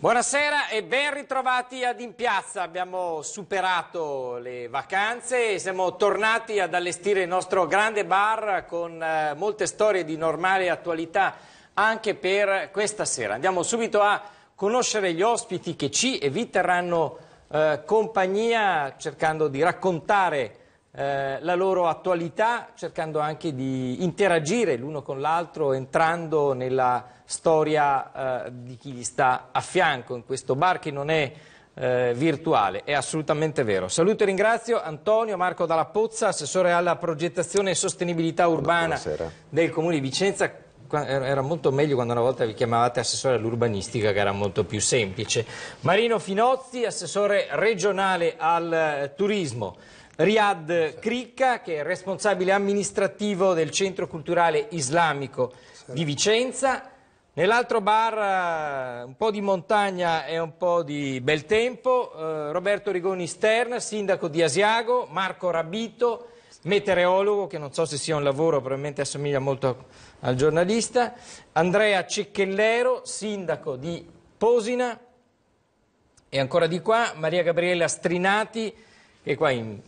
Buonasera e ben ritrovati ad In Piazza. Abbiamo superato le vacanze e siamo tornati ad allestire il nostro grande bar con eh, molte storie di normale attualità anche per questa sera. Andiamo subito a conoscere gli ospiti che ci e vi terranno eh, compagnia cercando di raccontare eh, la loro attualità, cercando anche di interagire l'uno con l'altro, entrando nella storia eh, di chi gli sta a fianco in questo bar che non è eh, virtuale, è assolutamente vero. Saluto e ringrazio Antonio Marco Dalla Pozza, assessore alla progettazione e sostenibilità urbana Buonasera. del Comune di Vicenza er, era molto meglio quando una volta vi chiamavate assessore all'urbanistica che era molto più semplice. Marino Finozzi, assessore regionale al eh, turismo. Riyad Cricca, che è responsabile amministrativo del Centro Culturale Islamico di Vicenza. Nell'altro bar eh, un po' di montagna e un po' di bel tempo, eh, Roberto Rigoni Stern, sindaco di Asiago, Marco Rabito, meteorologo, che non so se sia un lavoro, probabilmente assomiglia molto al giornalista, Andrea Cecchellero, sindaco di Posina, e ancora di qua Maria Gabriella Strinati, e qua in,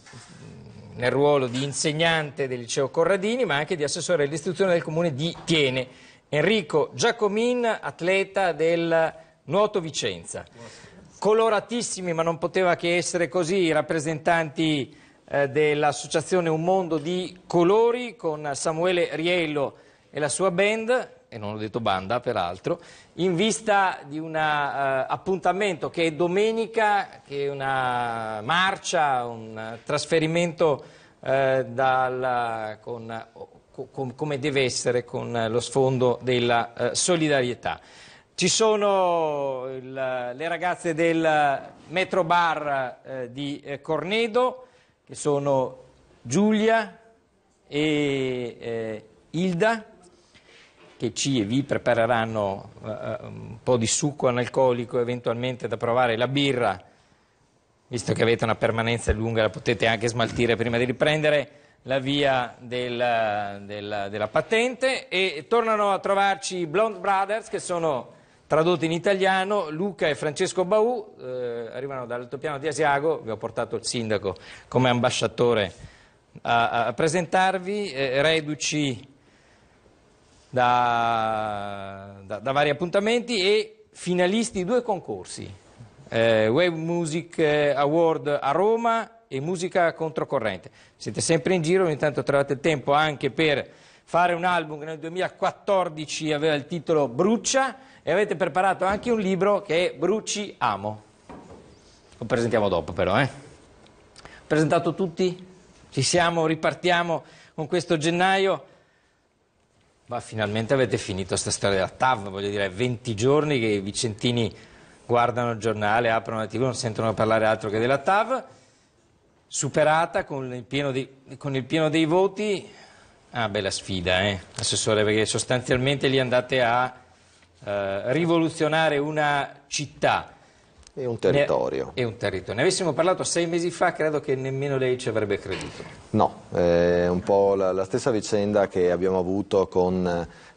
nel ruolo di insegnante del liceo Corradini, ma anche di assessore all'istruzione del comune di Tiene. Enrico Giacomin, atleta del Nuoto Vicenza. Coloratissimi, ma non poteva che essere così, i rappresentanti eh, dell'associazione Un Mondo di Colori con Samuele Riello e la sua band e non ho detto banda peraltro, in vista di un uh, appuntamento che è domenica, che è una marcia, un trasferimento uh, dal, con, com, come deve essere con lo sfondo della eh, solidarietà. Ci sono il, le ragazze del Metro Bar di Cornedo, che sono Giulia e Ilda, che ci e vi prepareranno eh, eh, un po' di succo analcolico, eventualmente da provare la birra, visto che avete una permanenza lunga, la potete anche smaltire prima di riprendere la via della, della, della patente e tornano a trovarci i Blond Brothers che sono tradotti in italiano Luca e Francesco Baù eh, arrivano dall'altopiano di Asiago vi ho portato il sindaco come ambasciatore a, a presentarvi eh, reduci da, da, da vari appuntamenti e finalisti di due concorsi, eh, Web Music eh, Award a Roma e Musica Controcorrente. Siete sempre in giro, ogni tanto trovate il tempo anche per fare un album che nel 2014 aveva il titolo Brucia e avete preparato anche un libro che è Bruci Amo. Lo presentiamo dopo però, eh. Presentato tutti? Ci siamo, ripartiamo con questo gennaio ma finalmente avete finito questa storia della TAV, voglio dire, 20 giorni che i vicentini guardano il giornale, aprono la TV, non sentono parlare altro che della TAV, superata con il pieno, di, con il pieno dei voti. Ah, bella sfida, eh, Assessore, perché sostanzialmente lì andate a eh, rivoluzionare una città è un territorio. E un territorio. Ne avessimo parlato sei mesi fa, credo che nemmeno lei ci avrebbe creduto. No, è un po' la, la stessa vicenda che abbiamo avuto con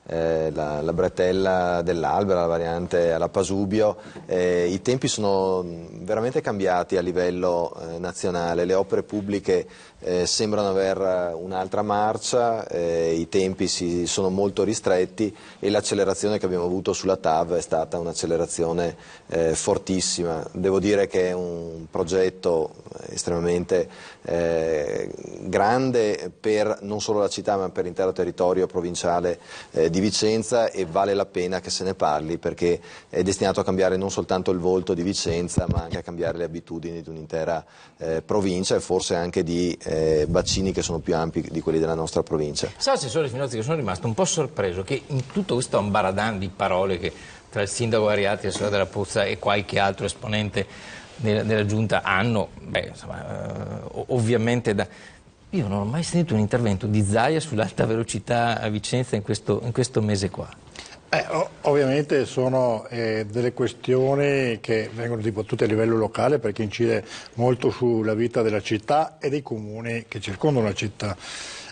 eh, la, la, bretella dell'albera, la variante alla Pasubio, eh, i tempi sono mm, veramente cambiati a livello eh, nazionale, le opere pubbliche eh, sembrano avere eh, un'altra marcia, eh, i tempi si, sono molto ristretti e l'accelerazione che abbiamo avuto sulla TAV è stata un'accelerazione eh, fortissima. Devo dire che è un progetto estremamente eh, grande per non solo la città ma per l'intero territorio provinciale eh, di Vicenza e vale la pena che se ne parli perché è destinato a cambiare non soltanto il volto di Vicenza ma anche a cambiare le abitudini di un'intera provincia e forse anche di eh, bacini che sono più ampi di quelli della nostra provincia. Sa Assessore Finozzi che sono rimasto un po' sorpreso che in tutto questo ambaradan di parole che tra il sindaco Ariati, il della Pozza e qualche altro esponente della, della giunta hanno, beh, insomma, eh, ovviamente da... Io non ho mai sentito un intervento di Zaia sull'alta velocità a Vicenza in questo, in questo mese qua. Eh, ovviamente sono eh, delle questioni che vengono dibattute a livello locale perché incide molto sulla vita della città e dei comuni che circondano la città.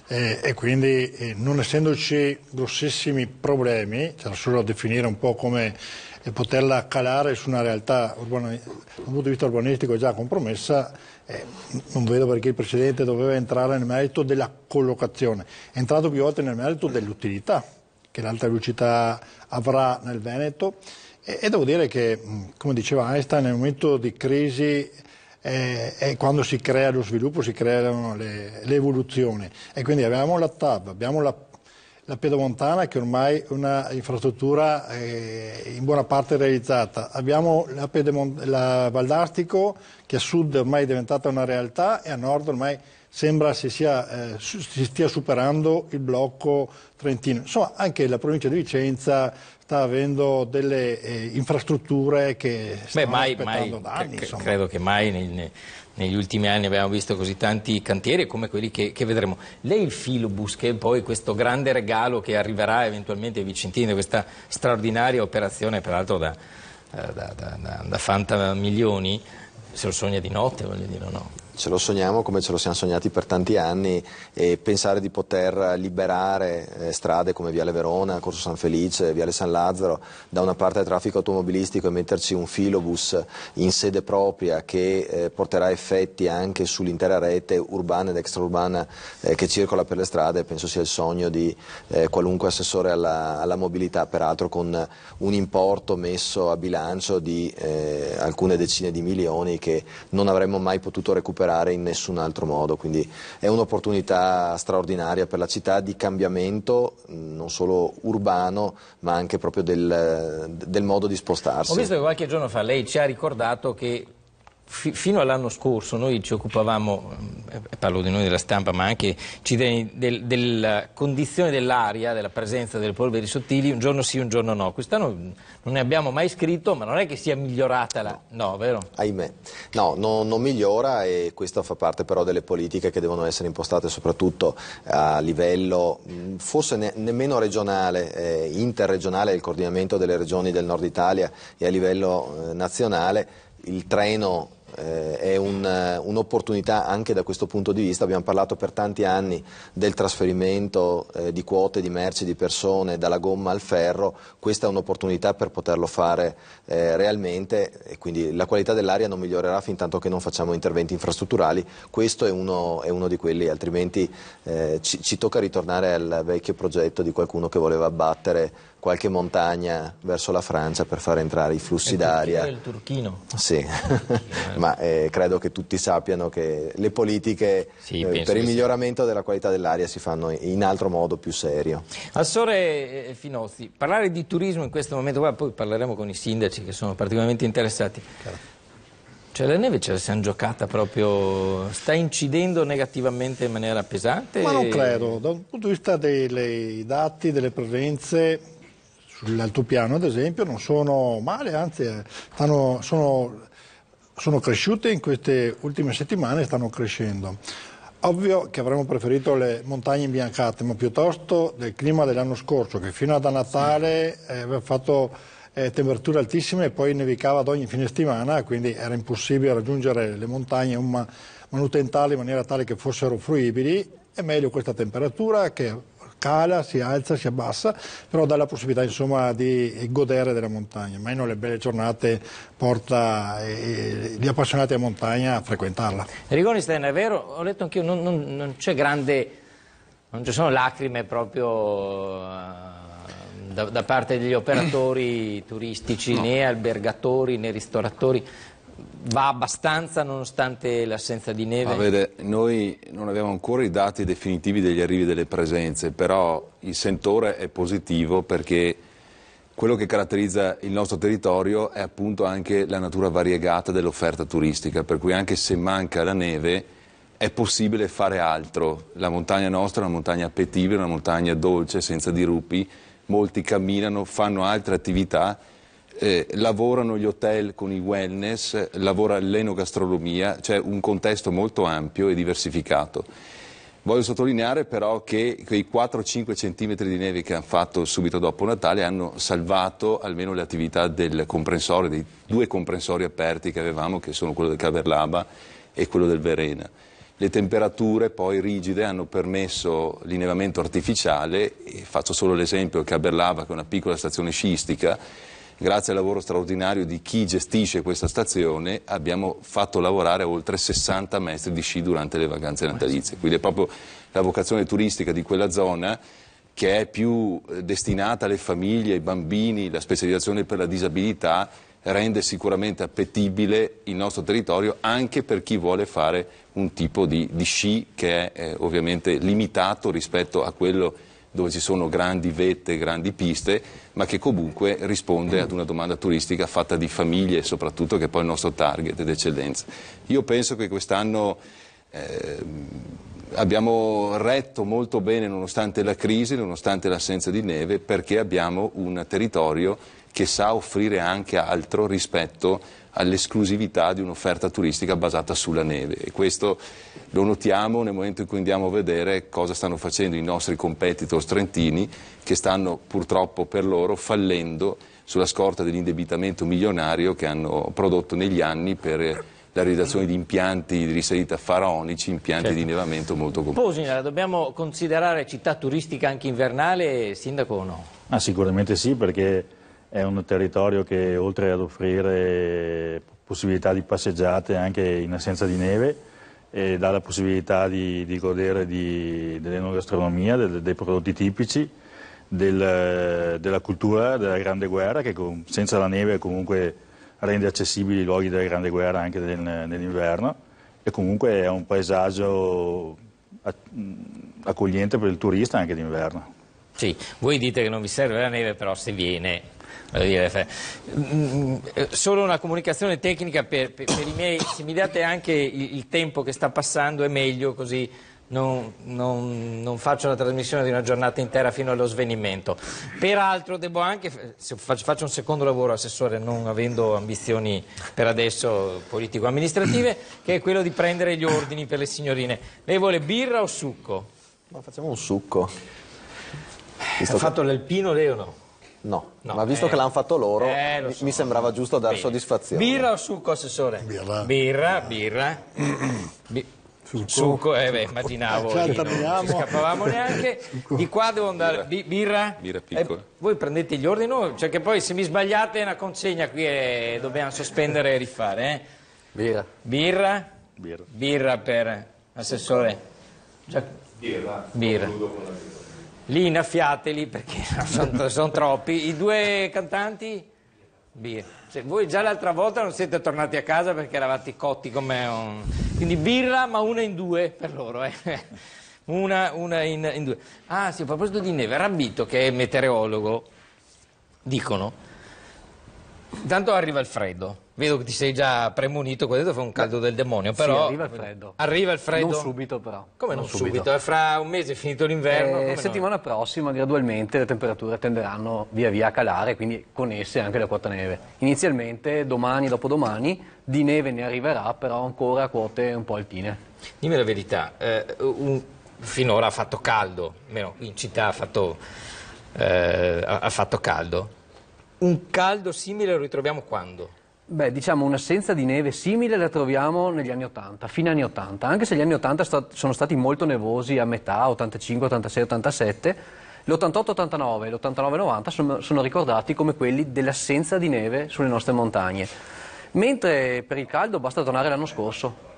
Eh, e quindi eh, non essendoci grossissimi problemi, c'era solo a definire un po' come eh, poterla calare su una realtà urbana, da un punto di vista urbanistico già compromessa, eh, non vedo perché il Presidente doveva entrare nel merito della collocazione, è entrato più volte nel merito dell'utilità che l'alta velocità avrà nel Veneto e, e, devo dire che, come diceva Einstein, nel momento di crisi è, eh, è quando si crea lo sviluppo, si creano le, le evoluzioni e quindi abbiamo la TAB, abbiamo la la Piedamontana che ormai è un'infrastruttura eh, in buona parte realizzata. Abbiamo la, Piedemont- la Valdartico che a sud ormai è diventata una realtà e a nord ormai è sembra si, sia, eh, si stia superando il blocco trentino. Insomma, anche la provincia di Vicenza sta avendo delle eh, infrastrutture che stanno Beh, mai, mai da anni. credo che mai nei, negli ultimi anni abbiamo visto così tanti cantieri come quelli che, che, vedremo. Lei il Filobus, che è poi questo grande regalo che arriverà eventualmente ai Vicentini, questa straordinaria operazione, peraltro da, eh, da, da, da, da Fanta Milioni, se lo sogna di notte, voglio dire, o no? ce lo sogniamo come ce lo siamo sognati per tanti anni e pensare di poter liberare eh, strade come Viale Verona, Corso San Felice, Viale San Lazzaro da una parte del traffico automobilistico e metterci un filobus in sede propria che eh, porterà effetti anche sull'intera rete urbana ed extraurbana eh, che circola per le strade penso sia il sogno di qualunque assessore alla, alla mobilità, peraltro con un importo messo a bilancio di alcune decine di milioni che non avremmo mai potuto recuperare operare in nessun altro modo, quindi è un'opportunità straordinaria per la città di cambiamento non solo urbano ma anche proprio del, del modo di spostarsi. Ho visto che qualche giorno fa lei ci ha ricordato che fino all'anno scorso noi ci occupavamo, ehm, parlo di noi della stampa, ma anche del, del, della condizione dell'aria, della presenza delle polveri sottili, un giorno sì, un giorno no. Quest'anno mm, non ne abbiamo mai scritto, ma non è che sia migliorata la... No, no vero? Ahimè. No, no, non migliora e questo fa parte però delle politiche che devono essere impostate soprattutto a livello, mm, forse ne, nemmeno regionale, eh, interregionale, il coordinamento delle regioni del nord Italia e a livello eh, nazionale. Il treno eh, è eh, un'opportunità anche da questo punto di vista, abbiamo parlato per tanti anni del trasferimento eh, di quote, di merci, di persone dalla gomma al ferro, questa è un'opportunità per poterlo fare eh, realmente e quindi la qualità dell'aria non migliorerà fin tanto che non facciamo interventi infrastrutturali, questo è uno, è uno di quelli, altrimenti eh, ci, ci tocca ritornare al vecchio progetto di qualcuno che voleva abbattere qualche montagna verso la Francia per far entrare i flussi d'aria. Il turchino. Sì, il turchino, eh. ma eh, credo che tutti sappiano che le politiche sì, eh, per il miglioramento sì. della qualità dell'aria si fanno in altro modo più serio. Assessore eh, Finozzi, parlare di turismo in questo momento qua, poi parleremo con i sindaci che sono particolarmente interessati. Claro. Cioè la neve ce la siamo giocata proprio, sta incidendo negativamente in maniera pesante? Ma non credo, dal punto di vista dei dati, delle presenze, sull'altopiano ad esempio non sono male, anzi eh, stanno, sono, sono cresciute in queste ultime settimane e stanno crescendo. Ovvio che avremmo preferito le montagne imbiancate, ma piuttosto del clima dell'anno scorso, che fino ad Natale eh, aveva fatto eh, temperature altissime e poi nevicava ad ogni fine settimana, quindi era impossibile raggiungere le montagne man manutentate in maniera tale che fossero fruibili. È meglio questa temperatura che cala, si alza, si abbassa, però dà la possibilità insomma, di godere della montagna. meno le belle giornate porta eh, gli appassionati a montagna a frequentarla. Rigoni è vero, ho letto anch'io, non, non, non c'è grande, non ci sono lacrime proprio eh, da, da, parte degli operatori turistici, no. né albergatori né ristoratori va abbastanza nonostante l'assenza di neve? Vede, noi non abbiamo ancora i dati definitivi degli arrivi delle presenze, però il sentore è positivo perché quello che caratterizza il nostro territorio è appunto anche la natura variegata dell'offerta turistica, per cui anche se manca la neve è possibile fare altro. La montagna nostra è una montagna appetibile, una montagna dolce, senza dirupi, molti camminano, fanno altre attività eh, lavorano gli hotel con i wellness, lavora l'enogastronomia, cioè un contesto molto ampio e diversificato. Voglio sottolineare però che quei 4-5 centimetri di neve che hanno fatto subito dopo Natale hanno salvato almeno le attività del comprensorio, dei due comprensori aperti che avevamo, che sono quello del Caverlaba e quello del Verena. Le temperature poi rigide hanno permesso l'innevamento artificiale, faccio solo l'esempio, del Caberlava che è una piccola stazione sciistica, grazie al lavoro straordinario di chi gestisce questa stazione, abbiamo fatto lavorare oltre 60 maestri di sci durante le vacanze natalizie. Quindi è proprio la vocazione turistica di quella zona che è più eh, destinata alle famiglie, ai bambini, la specializzazione per la disabilità rende sicuramente appetibile il nostro territorio anche per chi vuole fare un tipo di, di sci che è eh, ovviamente limitato rispetto a quello che dove ci sono grandi vette, grandi piste, ma che comunque risponde ad una domanda turistica fatta di famiglie soprattutto, che è poi il nostro target d'eccellenza. Io penso che quest'anno eh, abbiamo retto molto bene nonostante la crisi, nonostante l'assenza di neve, perché abbiamo un territorio che sa offrire anche altro rispetto all'esclusività di un'offerta turistica basata sulla neve e questo lo notiamo nel momento in cui andiamo a vedere cosa stanno facendo i nostri competitor trentini che stanno purtroppo per loro fallendo sulla scorta dell'indebitamento milionario che hanno prodotto negli anni per la realizzazione di impianti di risalita faraonici, impianti certo. di innevamento molto complessi. Posina, dobbiamo considerare città turistica anche invernale, sindaco o no? Ah, sicuramente sì, perché è un territorio che oltre ad offrire possibilità di passeggiate anche in assenza di neve e dà la possibilità di, di godere dell'enogastronomia, del, dei prodotti tipici, del, della cultura della Grande Guerra che con, senza la neve comunque rende accessibili i luoghi della Grande Guerra anche del, nell'inverno e comunque è un paesaggio accogliente per il turista anche d'inverno. Sì, voi dite che non vi serve la neve, però se viene Mm, mm, solo una comunicazione tecnica per, per, per, i miei, se mi date anche il, il tempo che sta passando è meglio così non, non, non, faccio la trasmissione di una giornata intera fino allo svenimento. Peraltro devo anche, faccio un secondo lavoro assessore non avendo ambizioni per adesso politico-amministrative, che è quello di prendere gli ordini per le signorine. Lei vuole birra o succo? Ma facciamo un succo. Visto ha fatto l'alpino lei o no? No, no, ma visto eh, che l'hanno fatto loro, eh, so, mi sembrava giusto dar Bene. soddisfazione. Birra o succo, assessore? Birra. Birra, birra. Bi succo, succo eh beh, immaginavo, eh, certo, non ci scappavamo neanche. Succo. Di qua devo andare, birra? Birra, birra eh, piccola. voi prendete gli ordini, cioè che poi se mi sbagliate è una consegna qui e dobbiamo sospendere e rifare. Eh? Birra. Birra? Birra. Birra per assessore. Già... Birra. Birra lì innaffiateli perché sono son troppi. I due cantanti? Birra. Cioè, voi già l'altra volta non siete tornati a casa perché eravate cotti come un... Quindi birra, ma una in due per loro, eh. Una, una in, in, due. Ah, sì, a proposito di neve, Rabbito, che è meteorologo, dicono, intanto arriva il freddo. Vedo che ti sei già premunito, qua dentro fa un caldo del demonio, però... Sì, arriva il freddo. Arriva il freddo? Non subito però. Come non, non subito? subito? Fra un mese è finito l'inverno? La eh, settimana no? prossima gradualmente le temperature tenderanno via via a calare, quindi con esse anche la quota neve. Inizialmente domani, dopodomani, di neve ne arriverà, però ancora a quote un po' alpine. Dimmi la verità, eh, un, finora ha fatto caldo, almeno in città ha fatto, eh, ha fatto caldo. Un caldo simile lo ritroviamo quando? Beh, diciamo un'assenza di neve simile la troviamo negli anni 80, fine anni 80, anche se gli anni 80 stat sono stati molto nevosi a metà, 85, 86, 87, l'88-89 e l'89-90 sono, sono ricordati come quelli dell'assenza di neve sulle nostre montagne, mentre per il caldo basta tornare all'anno scorso.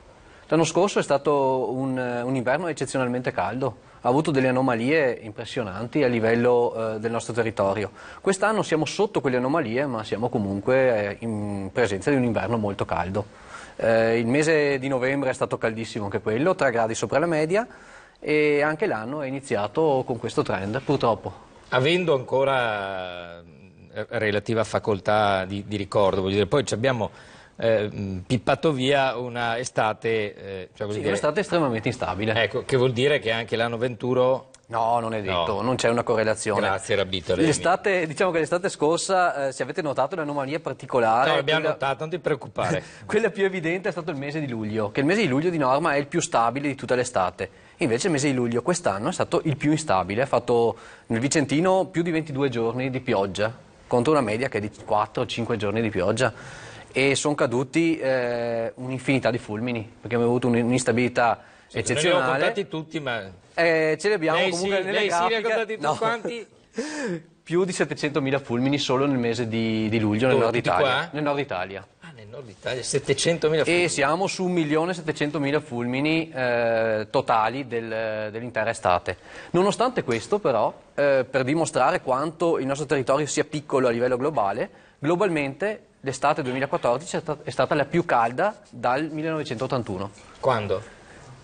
L'anno scorso è stato un, un inverno eccezionalmente caldo, ha avuto delle anomalie impressionanti a livello eh, del nostro territorio. Quest'anno siamo sotto quelle anomalie, ma siamo comunque eh, in presenza di un inverno molto caldo. Eh, il mese di novembre è stato caldissimo anche quello, 3 gradi sopra la media, e anche l'anno è iniziato con questo trend, purtroppo. Avendo ancora eh, relativa facoltà di, di ricordo, voglio dire, poi abbiamo eh, pippato via un'estate... Eh, cioè sì, un'estate estremamente instabile. Ecco, che vuol dire che anche l'anno 21... No, non è detto, no. non c'è una correlazione. Grazie, Rabito. L'estate, diciamo che l'estate scorsa, eh, se avete notato un'anomalia particolare... No, l'abbiamo quella... notato, non ti preoccupare. quella più evidente è stato il mese di luglio, che il mese di luglio di norma è il più stabile di tutta l'estate. Invece il mese di luglio quest'anno è stato il più instabile, ha fatto nel Vicentino più di 22 giorni di pioggia, contro una media che è di 4-5 giorni di pioggia e sono caduti eh, un'infinità di fulmini, perché abbiamo avuto un'instabilità sì, eccezionale. Noi li abbiamo contati tutti, ma... Eh, ce li abbiamo lei comunque sì, nelle lei grafiche. sì, li ha contati tutti quanti? Più di 700.000 fulmini solo nel mese di, di luglio nel nord, Italia, nel nord Italia. Ah, nel nord Italia, 700.000 fulmini. E siamo su 1.700.000 fulmini eh, totali del, dell'intera estate. Nonostante questo però, eh, per dimostrare quanto il nostro territorio sia piccolo a livello globale, globalmente l'estate 2014 è stata la più calda dal 1981. Quando?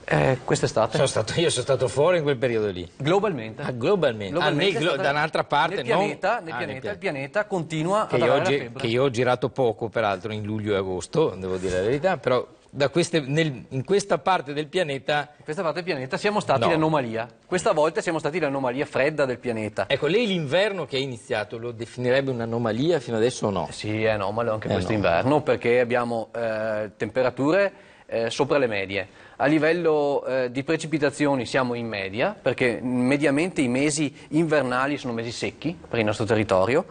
Eh, quest'estate. Sono stato, io sono stato fuori in quel periodo lì. Globalmente. Ah, globalmente. Ah, globalmente ah, glo da un'altra parte. Nel pianeta, non... nel ah, pianeta, nel il pianeta continua che ad avere oggi, Che io ho girato poco, peraltro, in luglio e agosto, devo dire la verità, però queste, nel, in questa parte del pianeta... In questa parte del pianeta siamo stati no. l'anomalia. Questa volta siamo stati l'anomalia fredda del pianeta. Ecco, lei l'inverno che è iniziato lo definirebbe un'anomalia fino adesso o no? Eh sì, è anomalo anche è eh questo anomalo. inverno perché abbiamo eh, temperature eh, sopra le medie. A livello eh, di precipitazioni siamo in media perché mediamente i mesi invernali sono mesi secchi per il nostro territorio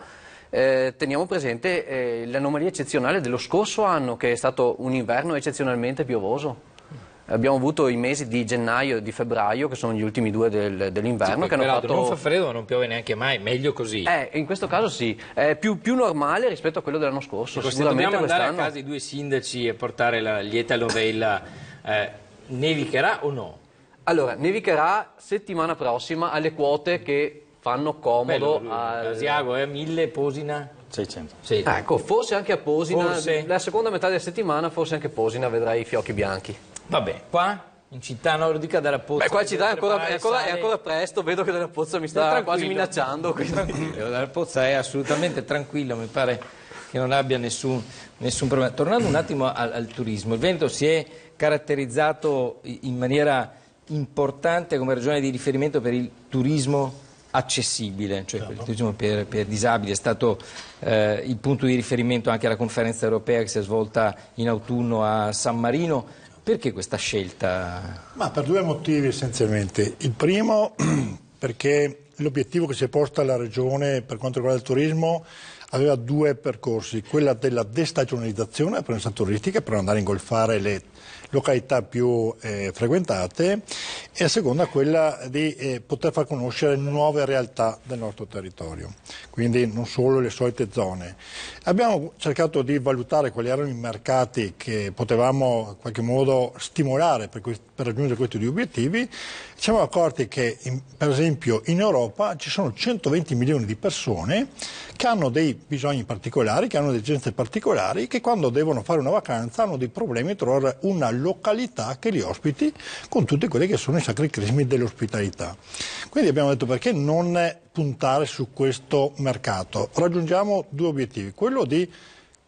eh, teniamo presente eh, l'anomalia eccezionale dello scorso anno, che è stato un inverno eccezionalmente piovoso. Abbiamo avuto i mesi di gennaio e di febbraio, che sono gli ultimi due del, dell'inverno. Sì, che hanno fatto... Non fa freddo, non piove neanche mai, meglio così. Eh, in questo caso sì, è più, più normale rispetto a quello dell'anno scorso. Ecco, se dobbiamo andare a casa i due sindaci e portare la lieta novella, eh, nevicherà o no? Allora, nevicherà settimana prossima alle quote che fanno comodo Bello, al... Asiago eh? 1000 Posina 600 sì. Ah, ecco forse anche a Posina forse... la seconda metà della settimana forse anche a Posina vedrai i fiochi bianchi vabbè qua in città nordica della Pozza Beh, qua città è ancora, è, ancora, è ancora, presto vedo che della Pozza mi sta quasi minacciando la Pozza è assolutamente tranquilla mi pare che non abbia nessun, nessun problema tornando un attimo al, al turismo il Veneto si è caratterizzato in maniera importante come regione di riferimento per il turismo accessibile, cioè certo. turismo diciamo, per, per, disabili, è stato eh, il punto di riferimento anche alla conferenza europea che si è svolta in autunno a San Marino. Perché questa scelta? Ma per due motivi essenzialmente. Il primo perché l'obiettivo che si è posta la Regione per quanto riguarda il turismo aveva due percorsi, quella della destagionalizzazione della prenotazione turistica per andare a ingolfare le località più eh, frequentate e la seconda quella di eh, poter far conoscere nuove realtà del nostro territorio, quindi non solo le solite zone. Abbiamo cercato di valutare quali erano i mercati che potevamo in qualche modo stimolare per questi per raggiungere questi due obiettivi, ci siamo accorti che in, per esempio in Europa ci sono 120 milioni di persone che hanno dei bisogni particolari, che hanno delle esigenze particolari, che quando devono fare una vacanza hanno dei problemi a trovare una località che li ospiti con tutti quelli che sono i sacri crismi dell'ospitalità. Quindi abbiamo detto perché non puntare su questo mercato. Raggiungiamo due obiettivi, quello di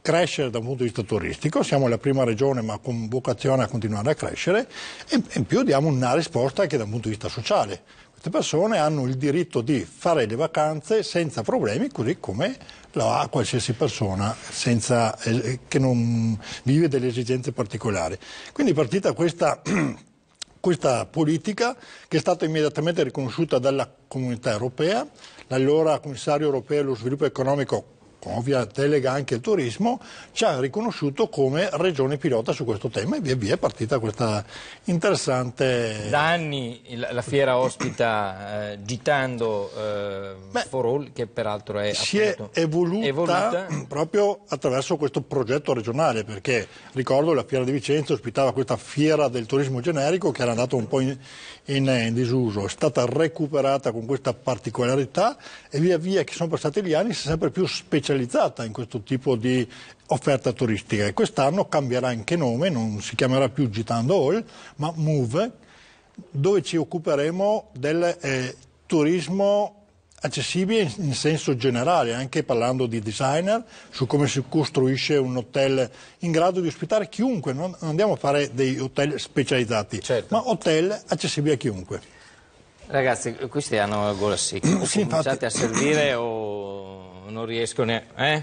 crescere da un punto di vista turistico, siamo la prima regione ma con vocazione a continuare a crescere e in più diamo una risposta anche da un punto di vista sociale. Queste persone hanno il diritto di fare le vacanze senza problemi, così come lo ha qualsiasi persona senza, eh, che non vive delle esigenze particolari. Quindi è partita questa, questa politica che è stata immediatamente riconosciuta dalla comunità europea, l'allora commissario europeo allo sviluppo economico con ovvia delega anche il turismo, ci ha riconosciuto come regione pilota su questo tema e via via è partita questa interessante... Da anni la fiera ospita eh, Gitando eh, Beh, for All, che peraltro è... Si è evoluta, evoluta, proprio attraverso questo progetto regionale, perché ricordo la fiera di Vicenza ospitava questa fiera del turismo generico che era andata un po' in, in, in disuso, è stata recuperata con questa particolarità e via via che sono passati gli anni si è sempre più specializzata specializzata in questo tipo di offerta turistica e quest'anno cambierà anche nome, non si chiamerà più Gitando Hall, ma Move, dove ci occuperemo del eh, turismo accessibile in senso generale, anche parlando di designer, su come si costruisce un hotel in grado di ospitare chiunque, non andiamo a fare dei hotel specializzati, certo. ma hotel accessibili a chiunque. Ragazzi, questi hanno gola secca, sì, cominciate infatti... a servire o non riesco neanche... Eh?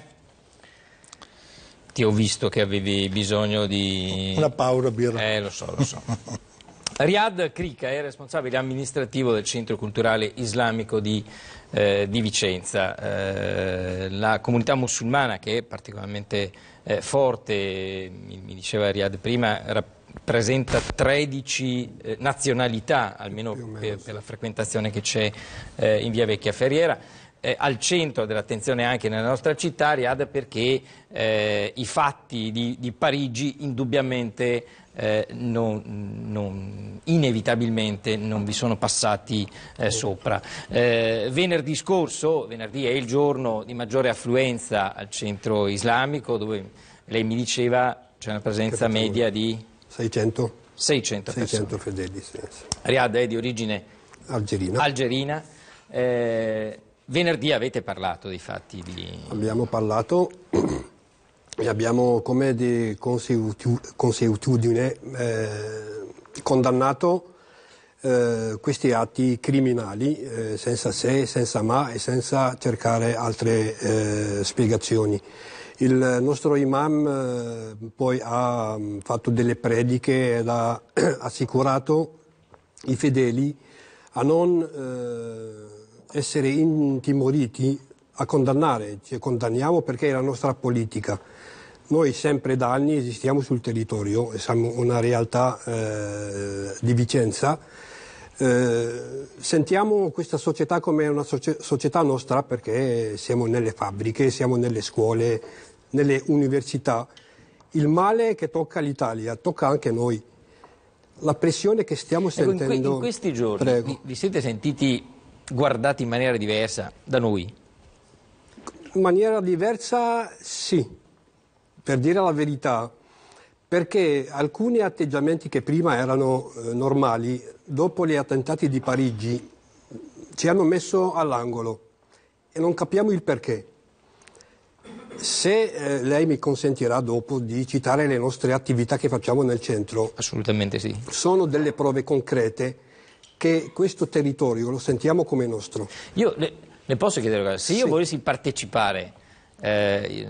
Ti ho visto che avevi bisogno di... Una paura birra. Eh, lo so, lo so. Riyad Krika è responsabile amministrativo del Centro Culturale Islamico di, eh, di Vicenza. Eh, la comunità musulmana, che è particolarmente eh, forte, mi, mi, diceva Riyad prima, rappresenta 13 eh, nazionalità, almeno per, per, la frequentazione che c'è eh, in via Vecchia Ferriera eh, al centro dell'attenzione anche nella nostra città, Riad, perché eh, i fatti di, di Parigi indubbiamente, eh, non, non, inevitabilmente non vi sono passati eh, sopra. Eh, venerdì scorso, venerdì è il giorno di maggiore affluenza al centro islamico, dove lei mi diceva c'è una presenza media di 600, 600, 600 fedeli. Sì. Riad è di origine algerina. algerina. Eh, Venerdì avete parlato dei fatti di... Abbiamo parlato e abbiamo come di consuetudine eh, condannato eh, questi atti criminali eh, senza se, senza ma e senza cercare altre eh, spiegazioni. Il nostro imam eh, poi ha mm, fatto delle prediche ed ha assicurato i fedeli a non eh, essere intimoriti a condannare, ci cioè condanniamo perché è la nostra politica. Noi sempre da anni esistiamo sul territorio, e siamo una realtà eh, di Vicenza, eh, sentiamo questa società come una società nostra perché siamo nelle fabbriche, siamo nelle scuole, nelle università. Il male che tocca l'Italia tocca anche noi. La pressione che stiamo sentendo. Ecco, in, que in, questi giorni vi, vi siete sentiti guardati in maniera diversa da noi? In maniera diversa sì, per dire la verità, perché alcuni atteggiamenti che prima erano eh, normali, dopo gli attentati di Parigi, ci hanno messo all'angolo e non capiamo il perché. Se eh, lei mi consentirà dopo di citare le nostre attività che facciamo nel centro. Assolutamente sì. Sono delle prove concrete che questo territorio lo sentiamo come nostro. Io le, le posso chiedere, una cosa? se io sì. volessi partecipare eh,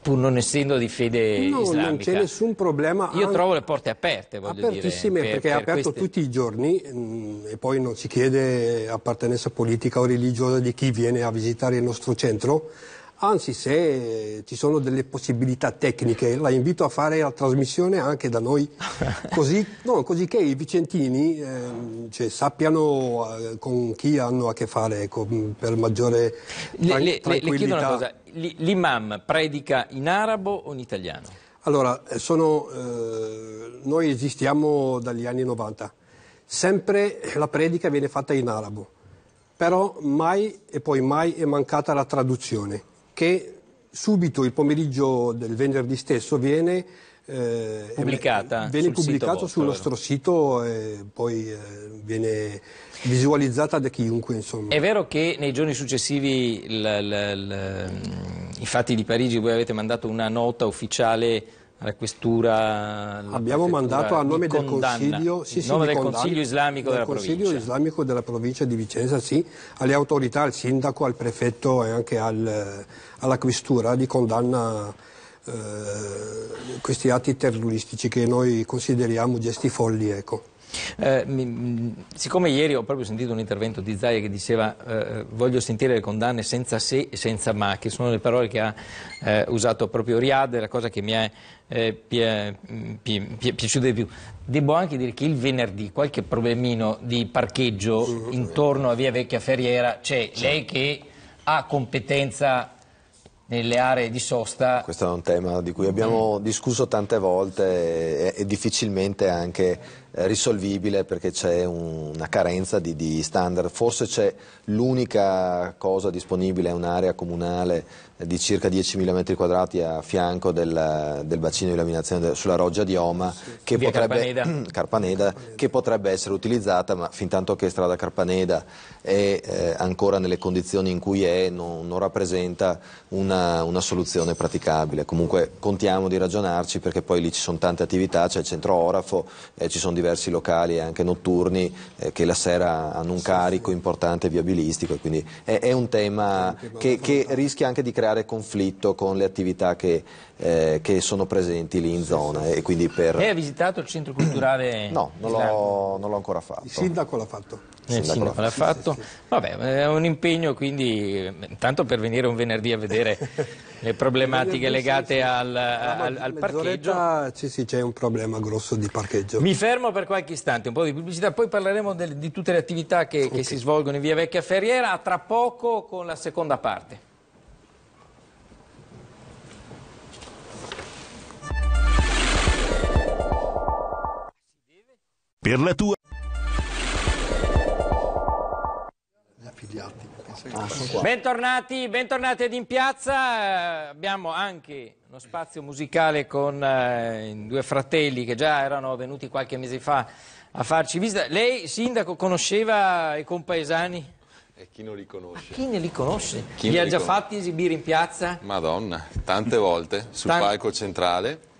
pur non essendo di fede no, islamica. non c'è nessun problema. Io anche... trovo le porte aperte, voglio Apertissime, dire, per, perché per è aperto queste... tutti i giorni mh, mm, e poi non si chiede appartenenza politica o religiosa di chi viene a visitare il nostro centro, Anzi, se ci sono delle possibilità tecniche, la invito a fare la trasmissione anche da noi, così, no, così che i vicentini eh, cioè, sappiano eh, con chi hanno a che fare ecco, per maggiore tra- le, le, le chiedo una cosa, l'imam predica in arabo o in italiano? Allora, eh, sono, eh, noi esistiamo dagli anni 90, sempre la predica viene fatta in arabo, però mai e poi mai è mancata la traduzione che subito il pomeriggio del venerdì stesso viene eh, pubblicata eh, viene sul pubblicato sul vostro, nostro sito e poi eh, viene visualizzata da chiunque. Insomma. È vero che nei giorni successivi l, l, l, i fatti di Parigi voi avete mandato una nota ufficiale alla questura. Abbiamo mandato a nome del Consiglio, sì, sì, nome del Consiglio Islamico della Consiglio provincia. Islamico della provincia di Vicenza, sì, alle autorità, al sindaco, al prefetto e anche al, alla questura di condanna eh, questi atti terroristici che noi consideriamo gesti folli. Ecco. Eh, mi, mm, siccome ieri ho proprio sentito un intervento di Zaia che diceva eh, eh, voglio sentire le condanne senza se e senza ma, che sono le parole che ha eh, usato proprio Riad, la cosa che mi è eh, mm, piaciuta di più. Devo anche dire che il venerdì qualche problemino di parcheggio intorno a Via Vecchia Ferriera c'è. Lei che ha competenza nelle aree di sosta. Questo è un tema di cui abbiamo mm. discusso tante volte e, e difficilmente anche eh, risolvibile perché c'è una carenza di, di standard, forse c'è l'unica cosa disponibile è un'area comunale di circa 10.000 metri quadrati a fianco del, del bacino di laminazione sulla roggia di Oma sì, che, potrebbe, Carpaneda. Carpaneda, Carpaneda. che potrebbe essere utilizzata ma fin tanto che strada Carpaneda è eh, ancora nelle condizioni in cui è non, non rappresenta una, una, soluzione praticabile. Comunque contiamo di ragionarci perché poi lì ci sono tante attività, c'è il centro orafo, eh, ci sono diversi locali eh, anche notturni eh, che la sera hanno un carico importante viabilistico e quindi è, è un tema che, che rischia anche di creare conflitto con le attività che eh, che sono presenti lì in zona. E quindi per... Lei ha visitato il centro culturale? no, non l'ho, ancora fatto. Il sindaco l'ha fatto. Il, sindaco, l'ha fatto. Sì, sì, sì. Vabbè, è un impegno quindi, intanto per venire un venerdì a vedere le problematiche legate al, al, al parcheggio. Sì, sì, c'è un problema grosso di parcheggio. Mi fermo per qualche istante, un po' di pubblicità, poi parleremo del, di tutte le attività che, okay. che si svolgono in via Vecchia Ferriera. A tra poco con la seconda parte. per la tua... Bentornati, bentornati ad In Piazza, eh, abbiamo anche uno spazio musicale con eh, due fratelli che già erano venuti qualche mese fa a farci visita. Lei, sindaco, conosceva i compaesani? E chi non li conosce? Chi ne li conosce? Chi li ha già conosce? fatti esibire in piazza? Madonna, tante volte, sul Tan palco centrale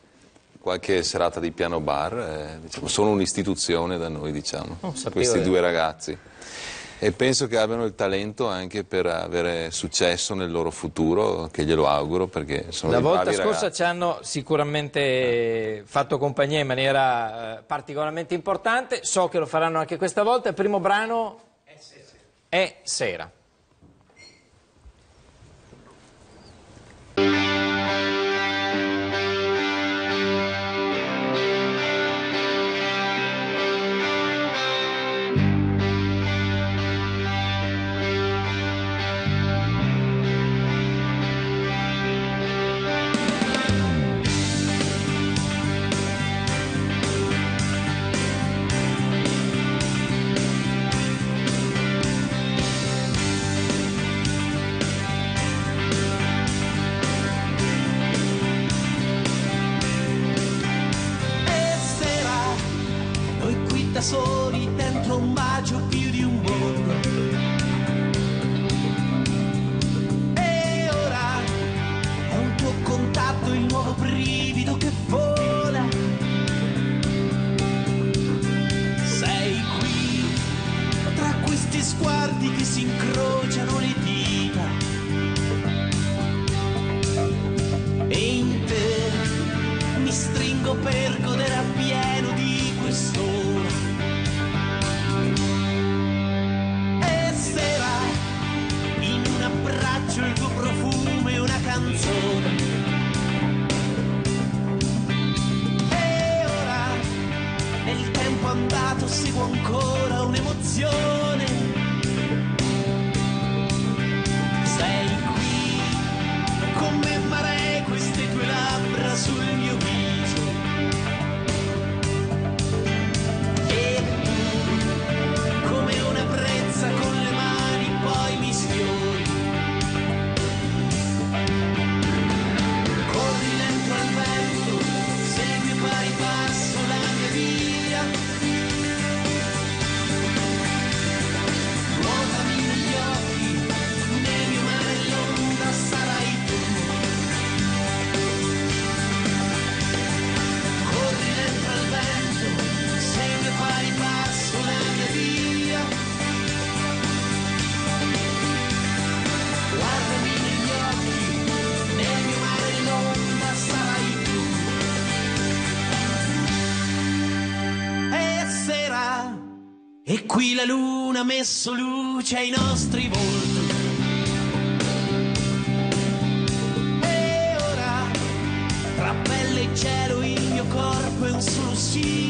qualche serata di piano bar, eh, diciamo, sono un'istituzione da noi, diciamo, oh, questi io. due ragazzi. E penso che abbiano il talento anche per avere successo nel loro futuro, che glielo auguro perché sono La volta scorsa ragazzi. ci hanno sicuramente fatto compagnia in maniera eh, particolarmente importante, so che lo faranno anche questa volta. Il primo brano è Sera. È sera. qui la luna ha messo luce ai nostri volti. E ora, tra pelle e cielo, il mio corpo è un sussidio.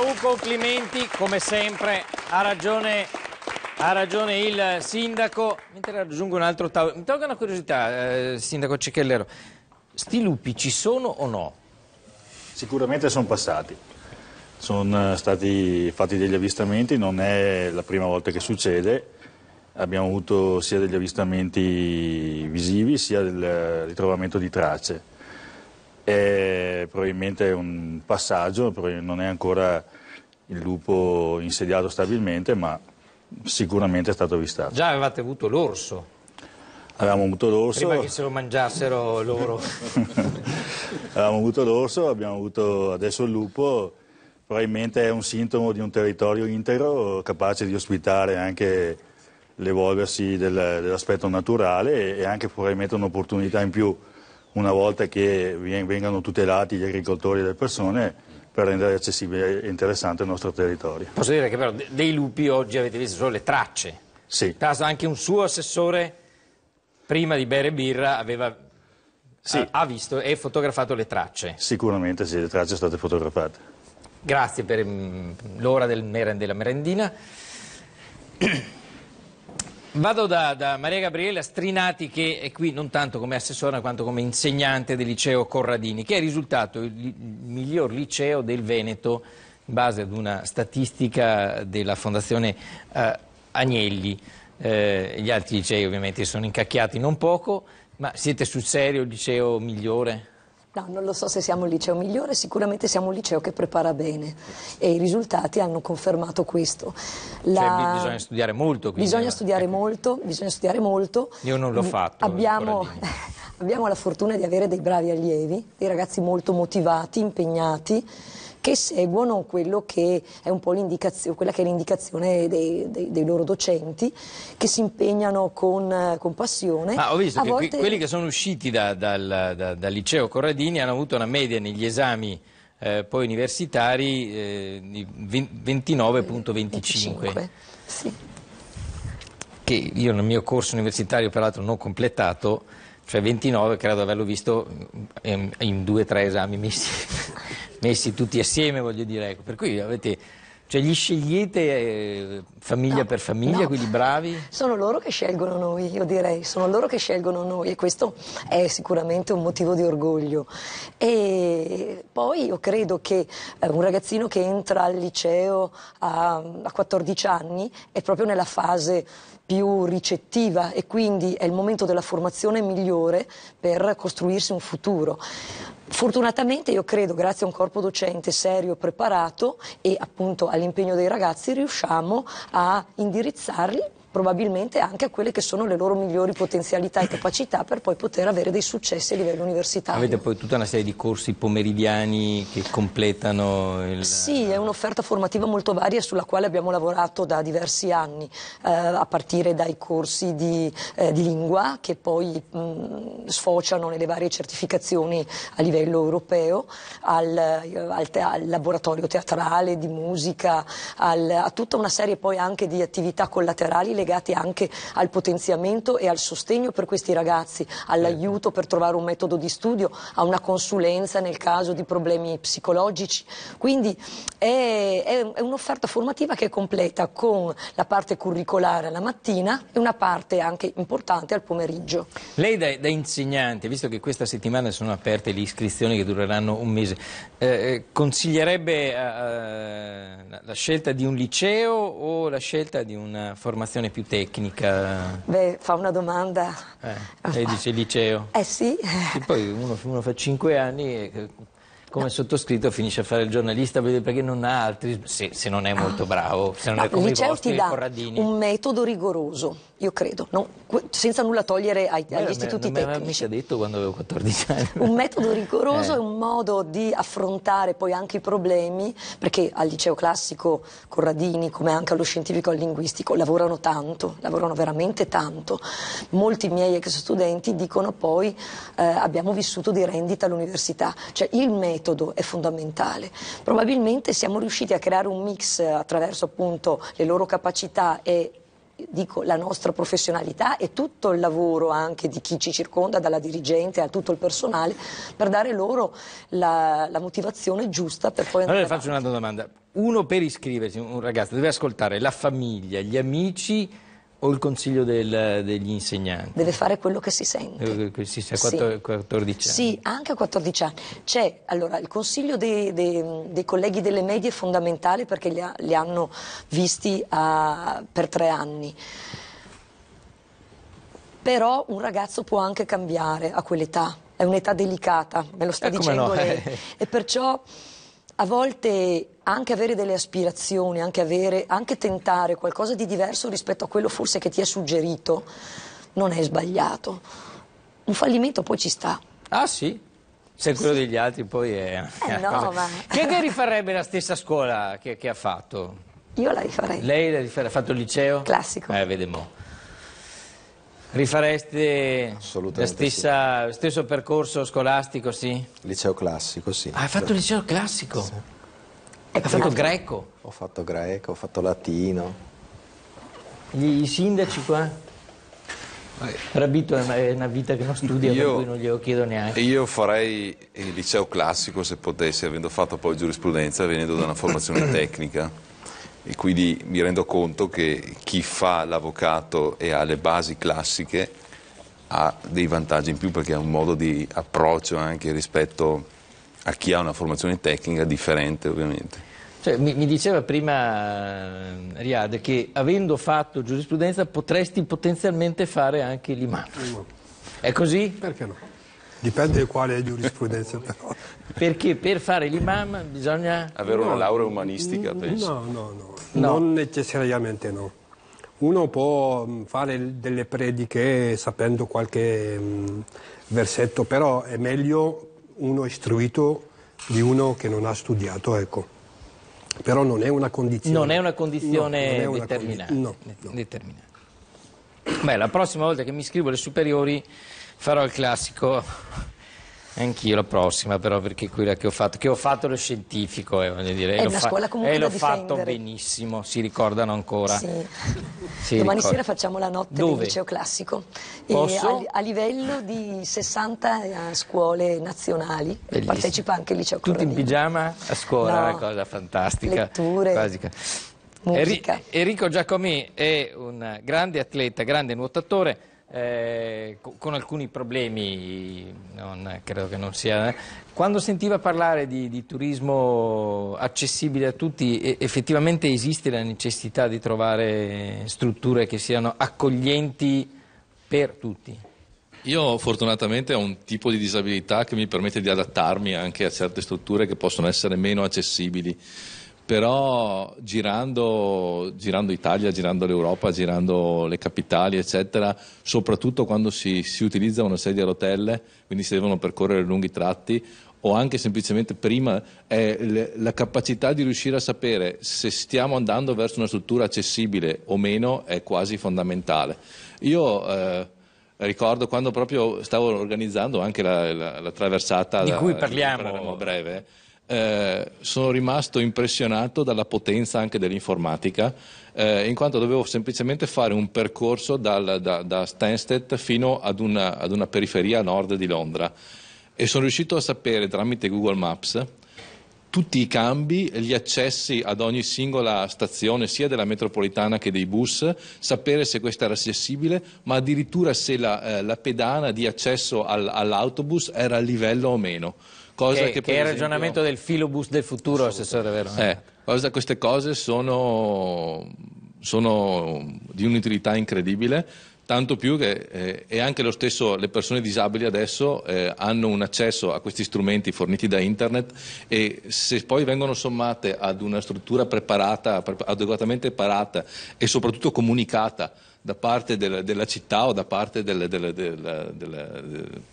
Ciao, complimenti come sempre. Ha ragione, ha ragione il sindaco. Mentre raggiungo un altro tavolo, mi tolgo una curiosità, eh, sindaco Cecchellero. Sti lupi ci sono o no? Sicuramente sono passati. Sono eh, stati fatti degli avvistamenti, non è la prima volta che succede. Abbiamo avuto sia degli avvistamenti visivi sia del eh, ritrovamento di tracce. È probabilmente un passaggio, non è ancora il lupo insediato stabilmente, ma sicuramente è stato avvistato. Già avevate avuto l'orso. Avevamo avuto l'orso. Prima che se lo mangiassero loro. avevamo avuto l'orso, abbiamo avuto adesso il lupo. Probabilmente è un sintomo di un territorio integro capace di ospitare anche l'evolversi del, dell'aspetto naturale e, e anche probabilmente un'opportunità in più una volta che vengano tutelati gli agricoltori e le persone per rendere accessibile e interessante il nostro territorio. Posso dire che però dei lupi oggi avete visto solo le tracce. Sì. Caso anche un suo assessore prima di bere birra aveva sì. ha visto e fotografato le tracce. Sicuramente sì, le tracce sono state fotografate. Grazie per mm, l'ora del, della merendina. Vado da, da, Maria Gabriella Strinati che è qui non tanto come assessora quanto come insegnante del liceo Corradini che è risultato il, il miglior liceo del Veneto in base ad una statistica della fondazione eh, Agnelli. Eh, gli altri licei ovviamente sono incacchiati non poco ma siete sul serio il liceo migliore? No, non lo so se siamo il liceo migliore, sicuramente siamo un liceo che prepara bene e i risultati hanno confermato questo. Cioè, la... Cioè, bisogna studiare molto. Quindi, bisogna, eh. studiare ecco. molto bisogna studiare molto. Io non l'ho mm, fatto. Abbiamo... abbiamo la fortuna di avere dei bravi allievi, dei ragazzi molto motivati, impegnati che seguono quello che è un po' quella che è l'indicazione dei, dei, dei, loro docenti, che si impegnano con, con passione. Ma ho visto A che volte... quelli che sono usciti da, dal, da, dal liceo Corradini hanno avuto una media negli esami eh, poi universitari eh, 29.25. Sì. Che io nel mio corso universitario, peraltro non completato, cioè 29 credo di averlo visto in, in due o tre esami misti. messi tutti assieme, voglio dire. Ecco. Per cui avete, cioè li scegliete eh, famiglia no, per famiglia, no. quelli bravi? Sono loro che scelgono noi, io direi, sono loro che scelgono noi e questo è sicuramente un motivo di orgoglio. E poi io credo che eh, un ragazzino che entra al liceo a, a 14 anni è proprio nella fase più ricettiva e quindi è il momento della formazione migliore per costruirsi un futuro. Fortunatamente io credo, grazie a un corpo docente serio, preparato e appunto all'impegno dei ragazzi, riusciamo a indirizzarli probabilmente anche a quelle che sono le loro migliori potenzialità e capacità per poi poter avere dei successi a livello universitario. Avete poi tutta una serie di corsi pomeridiani che completano il... Sì, è un'offerta formativa molto varia sulla quale abbiamo lavorato da diversi anni, eh, a partire dai corsi di, eh, di lingua che poi mh, sfociano nelle varie certificazioni a livello europeo, al, al, te al laboratorio teatrale, di musica, al, a tutta una serie poi anche di attività collaterali legate legati anche al potenziamento e al sostegno per questi ragazzi, all'aiuto per trovare un metodo di studio, a una consulenza nel caso di problemi psicologici. Quindi è, è, è un'offerta formativa che è completa con la parte curricolare alla mattina e una parte anche importante al pomeriggio. Lei da, da insegnante, visto che questa settimana sono aperte le iscrizioni che dureranno un mese, eh, eh consiglierebbe eh, eh la scelta di un liceo o la scelta di una formazione questione più tecnica. Beh, fa una domanda. Eh, lei dice liceo. Eh sì. E poi uno, uno fa cinque anni e come sottoscritto finisce a fare il giornalista perché non ha altri, se, se non è molto ah. bravo, se non no, è come Liceo i vostri, ti dà Corradini. un metodo rigoroso, io credo, non, senza nulla togliere ai, eh, agli istituti tecnici non tecnici. Non mica detto quando avevo 14 anni. Un metodo rigoroso eh. è un modo di affrontare poi anche i problemi, perché al liceo classico Corradini, come anche allo scientifico e al linguistico, lavorano tanto, lavorano veramente tanto. Molti miei ex studenti dicono poi eh, abbiamo vissuto di rendita all'università, cioè il metodo metodo è fondamentale. Probabilmente siamo riusciti a creare un mix attraverso appunto le loro capacità e dico, la nostra professionalità e tutto il lavoro anche di chi ci circonda, dalla dirigente a tutto il personale, per dare loro la, la motivazione giusta per poi andare Allora avanti. faccio un'altra domanda. Uno per iscriversi, un ragazzo deve ascoltare la famiglia, gli amici o il consiglio del, degli insegnanti? Deve fare quello che si sente. Eh, che a 14 sì. anni. Sì, anche a 14 anni. C'è, allora, il consiglio dei, dei, dei, colleghi delle medie è fondamentale perché li, ha, li hanno visti a, ah, per tre anni. Però un ragazzo può anche cambiare a quell'età, è un'età delicata, me lo sta eh, dicendo no? lei. Eh. e perciò a volte anche avere delle aspirazioni, anche, avere, anche tentare qualcosa di diverso rispetto a quello forse che ti è suggerito, non è sbagliato. Un fallimento poi ci sta. Ah sì? Se quello degli altri poi è... Eh, no, cosa. ma... Che lei rifarebbe la stessa scuola che, che, ha fatto? Io la rifarei. Lei la rifarei? Ha fatto il liceo? Classico. Eh, vedemo. Rifareste stessa, sì. lo stesso percorso scolastico, sì? Liceo classico, sì. Ah, hai fatto il liceo classico? Sì. Ha fatto greco? Ho fatto greco, ho fatto latino. Gli, I sindaci qua? Rabito è una vita che non studia, io, per cui non glielo chiedo neanche. Io farei il liceo classico se potessi, avendo fatto poi giurisprudenza, venendo da una formazione tecnica. E quindi mi rendo conto che chi fa l'avvocato e ha le basi classiche ha dei vantaggi in più perché ha un modo di approccio anche rispetto a chi ha una formazione tecnica differente ovviamente. Cioè, mi, mi, diceva prima eh, Riad che avendo fatto giurisprudenza potresti potenzialmente fare anche l'imam. È così? Perché no? Dipende di quale giurisprudenza però. Perché per fare l'imam bisogna... Avere una no, laurea umanistica, penso. No, no, no, no, non necessariamente no. Uno può mm, fare delle prediche sapendo qualche mm, versetto, però è meglio uno istruito di uno che non ha studiato, ecco. Però non è una condizione. Non è una condizione no, è determinante. condi no, no. determinante. Beh, la prossima volta che mi iscrivo alle superiori farò il classico Anch'io la prossima però perché quella che ho fatto, che ho fatto lo scientifico eh, voglio dire, è e l'ho, fa- e l'ho fatto benissimo, si ricordano ancora. Sì. si Domani ricordo. sera facciamo la notte Dove? del liceo classico a, a, livello di 60 eh, scuole nazionali, Bellissimo. partecipa anche il liceo classico. Tutti in pigiama a scuola, no. una cosa fantastica. Letture. Quasica. Musica. Enrico Giacomi è un grande atleta, grande nuotatore eh, con alcuni problemi, non, credo che non sia... Eh. Quando sentiva parlare di, di, turismo accessibile a tutti, effettivamente esiste la necessità di trovare strutture che siano accoglienti per tutti? Io fortunatamente ho un tipo di disabilità che mi permette di adattarmi anche a certe strutture che possono essere meno accessibili però girando, girando Italia, girando l'Europa, girando le capitali, eccetera, soprattutto quando si, si utilizza una sedia a rotelle, quindi si devono percorrere lunghi tratti, o anche semplicemente prima è la capacità di riuscire a sapere se stiamo andando verso una struttura accessibile o meno è quasi fondamentale. Io eh, ricordo quando proprio stavo organizzando anche la, la, la traversata di cui parliamo a breve eh, sono rimasto impressionato dalla potenza anche dell'informatica, eh, in quanto dovevo semplicemente fare un percorso dal, da, da Stansted fino ad una, ad una, periferia a nord di Londra e sono riuscito a sapere tramite Google Maps tutti i cambi, gli accessi ad ogni singola stazione, sia della metropolitana che dei bus, sapere se questa era accessibile, ma addirittura se la, eh, la pedana di accesso al, all'autobus era a livello o meno. Cosa che, che, che è il ragionamento del filobus del futuro, assessore, vero? Eh, cosa, queste cose sono, sono di un'utilità incredibile, tanto più che eh, e anche lo stesso le persone disabili adesso eh, hanno un accesso a questi strumenti forniti da internet e se poi vengono sommate ad una struttura preparata, adeguatamente preparata e soprattutto comunicata da parte della, della, città o da parte delle, delle, delle,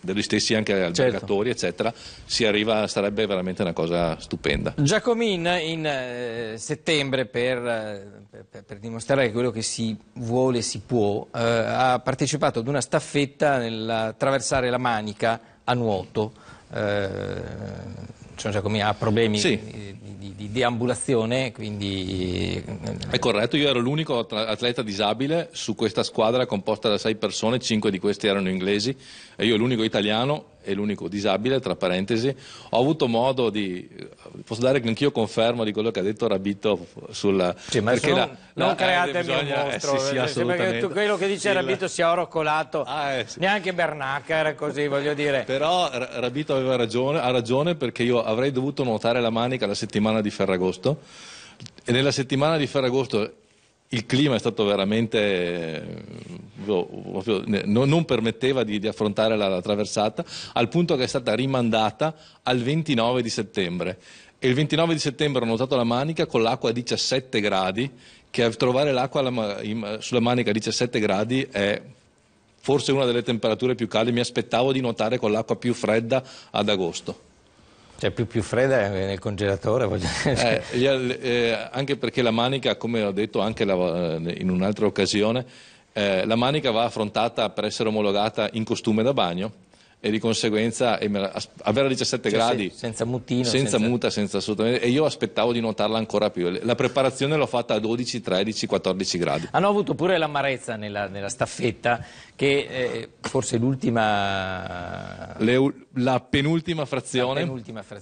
degli stessi anche albergatori, certo. eccetera, si arriva, sarebbe veramente una cosa stupenda. Giacomin in eh, settembre, per, per, eh, per, dimostrare che quello che si vuole si può, eh, ha partecipato ad una staffetta nel attraversare la Manica a nuoto. Eh, cioè Giacomi cioè, ha problemi sì. di, di, di, ambulazione, quindi... Eh, È corretto, io ero l'unico atleta disabile su questa squadra composta da sei persone, cinque di questi erano inglesi, e io l'unico italiano è l'unico disabile, tra parentesi, ho avuto modo di, posso dare anch'io conferma di quello che ha detto Rabito sulla... Sì, ma perché non, la, non la, eh, create il mio eh, mostro, eh, sì, sì, assolutamente. Che quello che dice il... Rabito sia oro colato, ah, eh, sì. neanche Bernacca era così, voglio dire. Però Rabito aveva ragione, ha ragione perché io avrei dovuto nuotare la manica la settimana di Ferragosto e nella settimana di Ferragosto il clima è stato veramente proprio, no, non permetteva di, di affrontare la, la traversata, al punto che è stata rimandata al 29 di settembre e il 29 di settembre ho notato la manica con l'acqua a 17 gradi, che a trovare l'acqua sulla manica a 17 gradi è forse una delle temperature più calde, mi aspettavo di notare con l'acqua più fredda ad agosto. Cioè più, più fredda nel congelatore? Eh, eh, anche perché la manica, come ho detto anche la, eh, in un'altra occasione, eh, la manica va affrontata per essere omologata in costume da bagno e di conseguenza averla a 17 cioè, gradi se, senza mutino senza, senza, muta senza assolutamente e io aspettavo di notarla ancora più la preparazione l'ho fatta a 12, 13, 14 gradi hanno avuto pure l'amarezza nella, nella, staffetta che eh, forse l'ultima la, la penultima frazione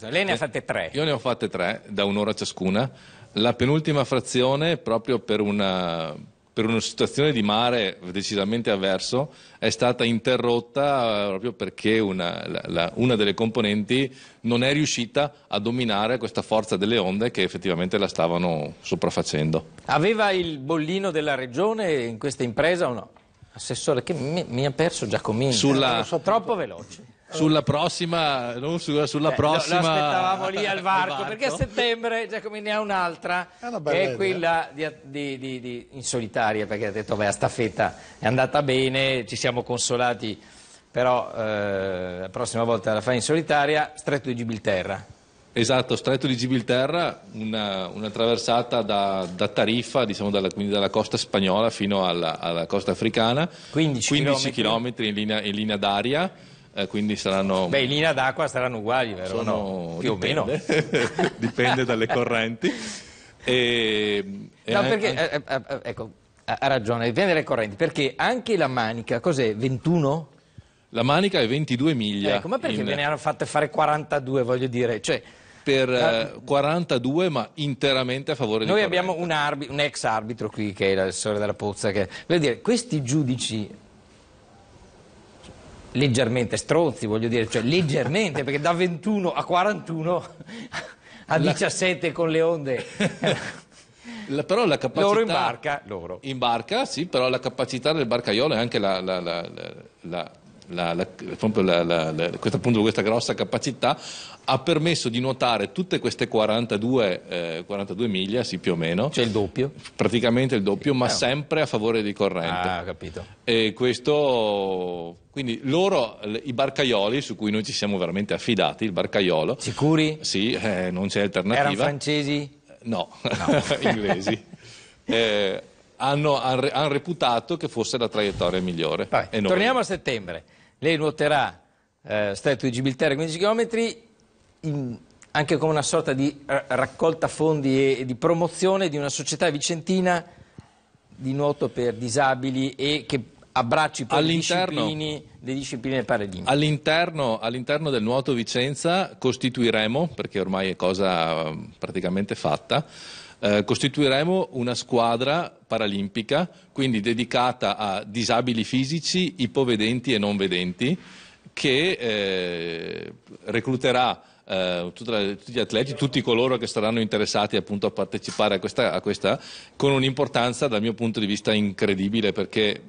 lei ne ha fatte tre io ne ho fatte tre da un'ora ciascuna la penultima frazione proprio per una per una situazione di mare decisamente avverso, è stata interrotta eh, proprio perché una, la, la, una delle componenti non è riuscita a dominare questa forza delle onde che effettivamente la stavano sopraffacendo. Aveva il bollino della regione in questa impresa o no? Assessore, che mi, mi ha perso Giacomini, Sulla... sono troppo veloce sulla prossima, non su, sulla eh, prossima. Lo, lo aspettavamo lì al varco, perché a settembre Giacomini ha un'altra, che è quella di, di, di, di, in solitaria, perché ha detto beh, a staffetta è andata bene, ci siamo consolati, però eh, la prossima volta la fa in solitaria, Stretto di Gibilterra. Esatto, Stretto di Gibilterra, una, una traversata da, da Tarifa, diciamo dalla, quindi dalla costa spagnola fino alla, alla costa africana, 15, 15 km in linea, in linea d'aria eh, quindi saranno... Beh, in linea d'acqua saranno uguali, vero? Sono, no? Più dipende, o meno. dipende dalle correnti. E, no, perché, anche... Eh, eh, eh, ecco, ha ragione, dipende dalle correnti, perché anche la manica, cos'è, 21? La manica è 22 miglia. Ecco, ma perché in... ve ne hanno fatte fare 42, voglio dire, cioè per eh, 42 ma interamente a favore Noi di Noi abbiamo un, arbitro, un, ex arbitro qui che è il l'assessore della Pozza che, dire, questi giudici leggermente strozzi, voglio dire, cioè leggermente, perché da 21 a 41 a 17 con le onde. La, però la capacità loro in barca, loro. in barca, sì, però la capacità del barcaiolo è anche la, la, la, la, la, la, questa, questa grossa capacità ha permesso di nuotare tutte queste 42, eh, 42, miglia, sì più o meno. Cioè il doppio? Praticamente il doppio, sì. ma ah. sempre a favore di corrente. Ah, capito. E questo, quindi loro, i barcaioli, su cui noi ci siamo veramente affidati, il barcaiolo. Sicuri? Sì, eh, non c'è alternativa. Erano francesi? No, no. inglesi. eh, hanno, han, reputato che fosse la traiettoria migliore. Vabbè, torniamo a settembre. Lei nuoterà eh, stretto di Gibilterra 15 km in, anche come una sorta di eh, raccolta fondi e di promozione di una società vicentina di nuoto per disabili e che abbracci poi disciplini, le discipline paralimpiche. All'interno, all del nuoto Vicenza costituiremo, perché ormai è cosa mm, praticamente fatta, eh, costituiremo una squadra paralimpica, quindi dedicata a disabili fisici, ipovedenti e non vedenti, che eh, recluterà eh, le, tutti gli atleti, tutti coloro che saranno interessati appunto a partecipare a questa, a questa con un'importanza dal mio punto di vista incredibile perché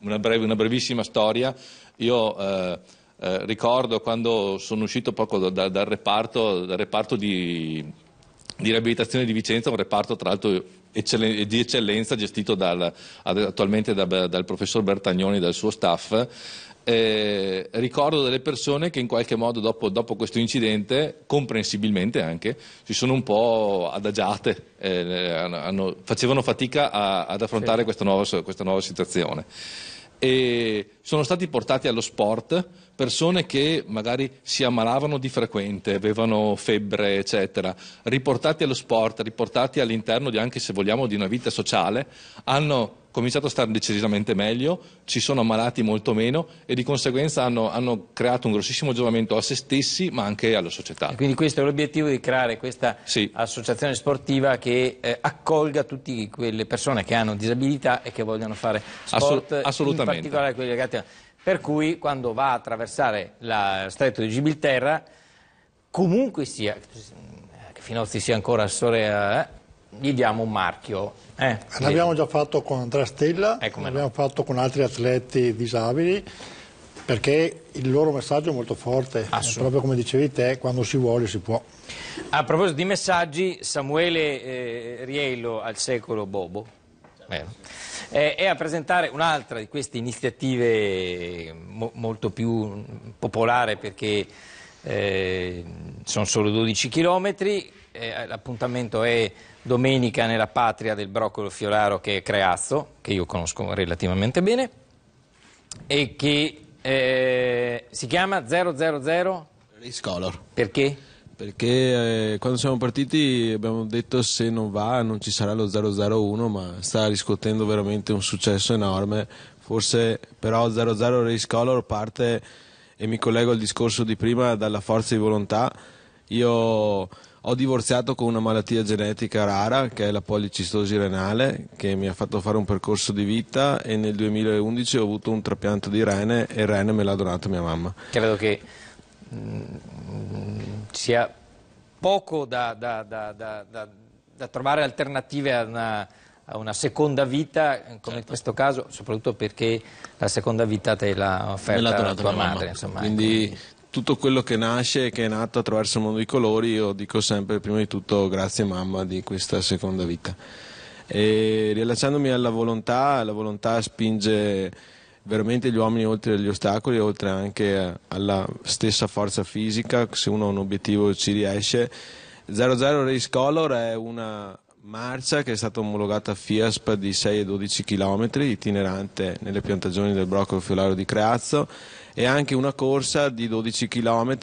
una, breve, una brevissima storia, io eh, eh, ricordo quando sono uscito poco da, da, dal, reparto, dal reparto di, di riabilitazione di Vicenza, un reparto tra l'altro di eccellenza gestito dal, attualmente da, dal professor Bertagnoni e dal suo staff eh, ricordo delle persone che in qualche modo dopo, dopo, questo incidente, comprensibilmente anche, si sono un po' adagiate, eh, hanno, facevano fatica a, ad affrontare sì. questa, nuova, questa, nuova, situazione. E sono stati portati allo sport persone che magari si ammalavano di frequente, avevano febbre, eccetera, riportati allo sport, riportati all'interno di, anche se vogliamo di una vita sociale, hanno cominciato a stare decisamente meglio, si sono ammalati molto meno e di conseguenza hanno, hanno creato un grossissimo giovamento a se stessi ma anche alla società. E quindi questo è l'obiettivo di creare questa sì. associazione sportiva che eh, accolga tutte quelle persone che hanno disabilità e che vogliono fare sport, Assolut assolutamente. in particolare quelli legati a... Per cui quando va a attraversare la stretto di Gibilterra, comunque sia, che Finozzi sia ancora assessore, eh, gli diamo un marchio. Eh, L'abbiamo già fatto con Andrea Stella, eh, l'abbiamo no. fatto con altri atleti disabili, perché il loro messaggio è molto forte, è proprio come dicevi te, quando si vuole si può. A proposito di messaggi, Samuele eh, Riello al secolo Bobo eh, è a presentare un'altra di queste iniziative eh, mo molto più mm, popolare perché eh, sono solo 12 chilometri, eh, l'appuntamento è domenica nella patria del broccolo fioraro che è Creazzo, che io conosco relativamente bene, e che eh, si chiama 000 Race Color. Perché? Perché eh, quando siamo partiti abbiamo detto se non va non ci sarà lo 001, ma sta riscuotendo veramente un successo enorme. Forse però 00 Race Color parte e mi collego al discorso di prima dalla forza di volontà, io ho divorziato con una malattia genetica rara che è la policistosi renale che mi ha fatto fare un percorso di vita e nel 2011 ho avuto un trapianto di rene e il rene me l'ha donato mia mamma. Credo che mh, mm, sia poco da, da, da, da trovare alternative a una a una seconda vita, come certo. in questo caso, soprattutto perché la seconda vita te l'ha offerta la tua madre. Insomma, Quindi ecco. tutto quello che nasce e che è nato attraverso il mondo dei colori, io dico sempre prima di tutto grazie mamma di questa seconda vita. E riallacciandomi alla volontà, la volontà spinge veramente gli uomini oltre agli ostacoli, oltre anche alla stessa forza fisica, se uno ha un obiettivo ci riesce. 00 Race Color è una Marcia che è stata omologata a FIASP di 6 e 12 km, itinerante nelle piantagioni del Brocco Fiolaro di Creazzo e anche una corsa di 12 km.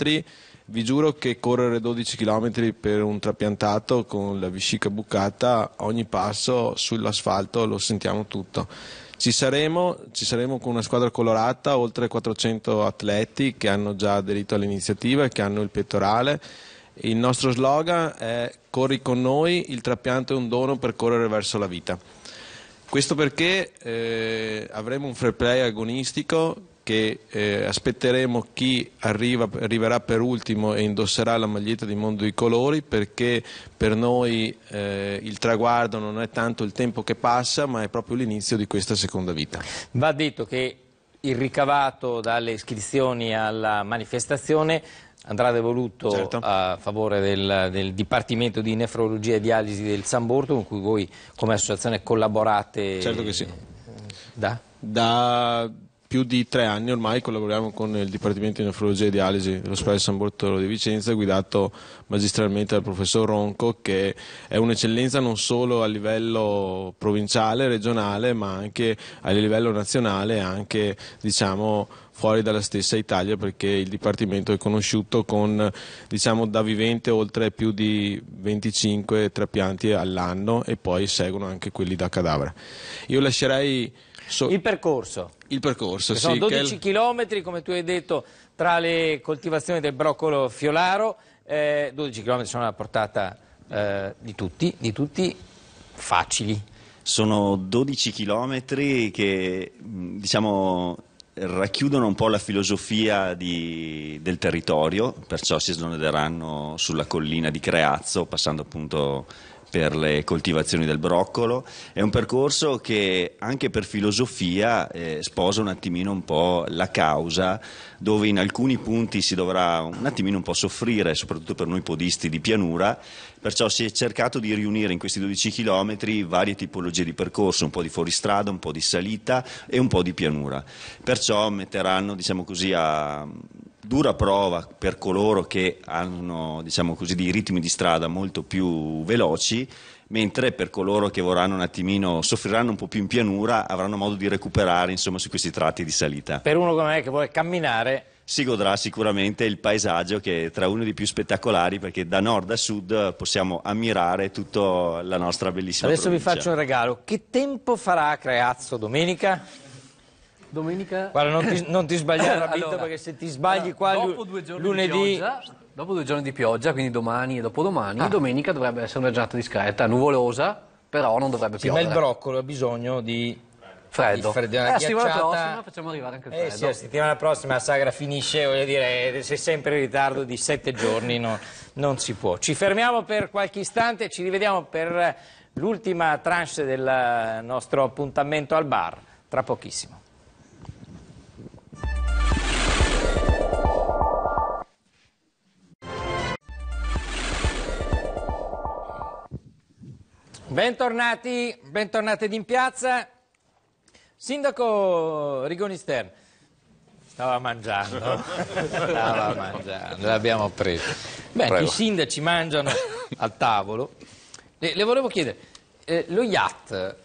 Vi giuro che correre 12 km per un trapiantato con la vescica bucata, ogni passo sull'asfalto lo sentiamo tutto. Ci saremo, ci saremo, con una squadra colorata, oltre 400 atleti che hanno già aderito all'iniziativa, e che hanno il pettorale il nostro slogan è Corri con noi, il trapianto è un dono per correre verso la vita. Questo perché eh, avremo un fair play agonistico che eh, aspetteremo chi arriva, arriverà per ultimo e indosserà la maglietta di Mondo di Colori perché per noi eh, il traguardo non è tanto il tempo che passa ma è proprio l'inizio di questa seconda vita. Va detto che il ricavato dalle iscrizioni alla manifestazione andrà devoluto certo. a favore del, del, Dipartimento di Nefrologia e Dialisi del San Borto con cui voi come associazione collaborate. Certo che sì. Eh, da? Da più di tre anni ormai collaboriamo con il Dipartimento di Nefrologia e Dialisi dell'Ospedale San Bortolo di Vicenza, guidato magistralmente dal professor Ronco, che è un'eccellenza non solo a livello provinciale, regionale, ma anche a livello nazionale e anche diciamo, fuori dalla stessa Italia perché il Dipartimento è conosciuto con diciamo, da vivente oltre più di 25 trapianti all'anno e poi seguono anche quelli da cadavere. Io lascerei So, il percorso? Il percorso, sì. Sono 12 km, il... come tu hai detto, tra le coltivazioni del broccolo fiolaro, eh, 12 km sono alla portata eh, di, tutti, di tutti, facili. Sono 12 km che, diciamo, racchiudono un po' la filosofia di, del territorio, perciò si snoderanno sulla collina di Creazzo, passando appunto per le coltivazioni del broccolo. È un percorso che anche per filosofia eh, sposa un attimino un po' la causa, dove in alcuni punti si dovrà un attimino un po' soffrire, soprattutto per noi podisti di pianura, perciò si è cercato di riunire in questi 12 km varie tipologie di percorso, un po' di fuoristrada, un po' di salita e un po' di pianura. Perciò metteranno, diciamo così, a dura prova per coloro che hanno diciamo così, dei ritmi di strada molto più veloci mentre per coloro che vorranno un attimino soffriranno un po' più in pianura avranno modo di recuperare insomma, su questi tratti di salita per uno come me che vuole camminare si godrà sicuramente il paesaggio che è tra uno dei più spettacolari perché da nord a sud possiamo ammirare tutta la nostra bellissima Adesso provincia. vi faccio un regalo. Che tempo farà Creazzo domenica? Domenica... Guarda, non ti, non ti sbagliare la allora, perché se ti sbagli qua dopo due giorni lunedì... Di pioggia, dopo due giorni di pioggia, quindi domani e dopodomani, ah. domenica dovrebbe essere una giornata discreta, nuvolosa, però non dovrebbe sì, piovere. Ma il broccolo ha bisogno di... Freddo. Di freddo la eh, settimana prossima facciamo arrivare anche il freddo. Eh sì, la settimana prossima la sagra finisce, voglio dire, sei sempre in ritardo di sette giorni, no, non si può. Ci fermiamo per qualche istante e ci rivediamo per l'ultima tranche del nostro appuntamento al bar, tra pochissimo. Bentornati, bentornati in piazza. Sindaco Rigoni Stern, stava mangiando, stava mangiando, l'abbiamo preso. Beh, Prego. i sindaci mangiano al tavolo. Le, le volevo chiedere, eh, lo IAT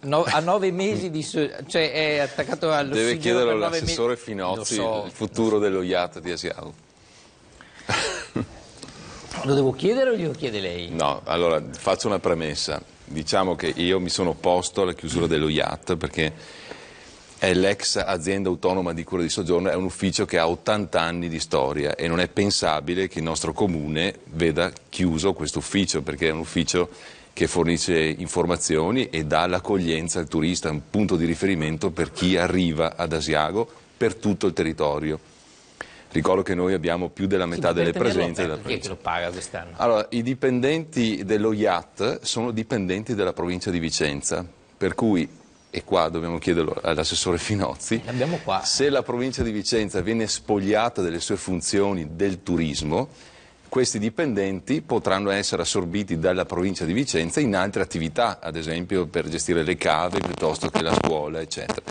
no, a nove mesi di... cioè è attaccato allo Deve chiederlo all'assessore Finozzi so, il futuro so. dello IAT di Asiago. Lo devo chiedere o glielo chiede lei? No, allora faccio una premessa. Diciamo che io mi sono opposto alla chiusura dello IAT perché è l'ex azienda autonoma di cura di soggiorno, è un ufficio che ha 80 anni di storia e non è pensabile che il nostro comune veda chiuso questo ufficio perché è un ufficio che fornisce informazioni e dà l'accoglienza al turista, un punto di riferimento per chi arriva ad Asiago per tutto il territorio. Ricordo che noi abbiamo più della metà sì, delle presenze. Della chi è che lo paga quest'anno? Allora, i dipendenti dello IAT sono dipendenti della provincia di Vicenza, per cui e qua dobbiamo chiederlo all'assessore Finozzi, se la provincia di Vicenza viene spogliata delle sue funzioni del turismo, questi dipendenti potranno essere assorbiti dalla provincia di Vicenza in altre attività, ad esempio per gestire le cave piuttosto che la scuola, eccetera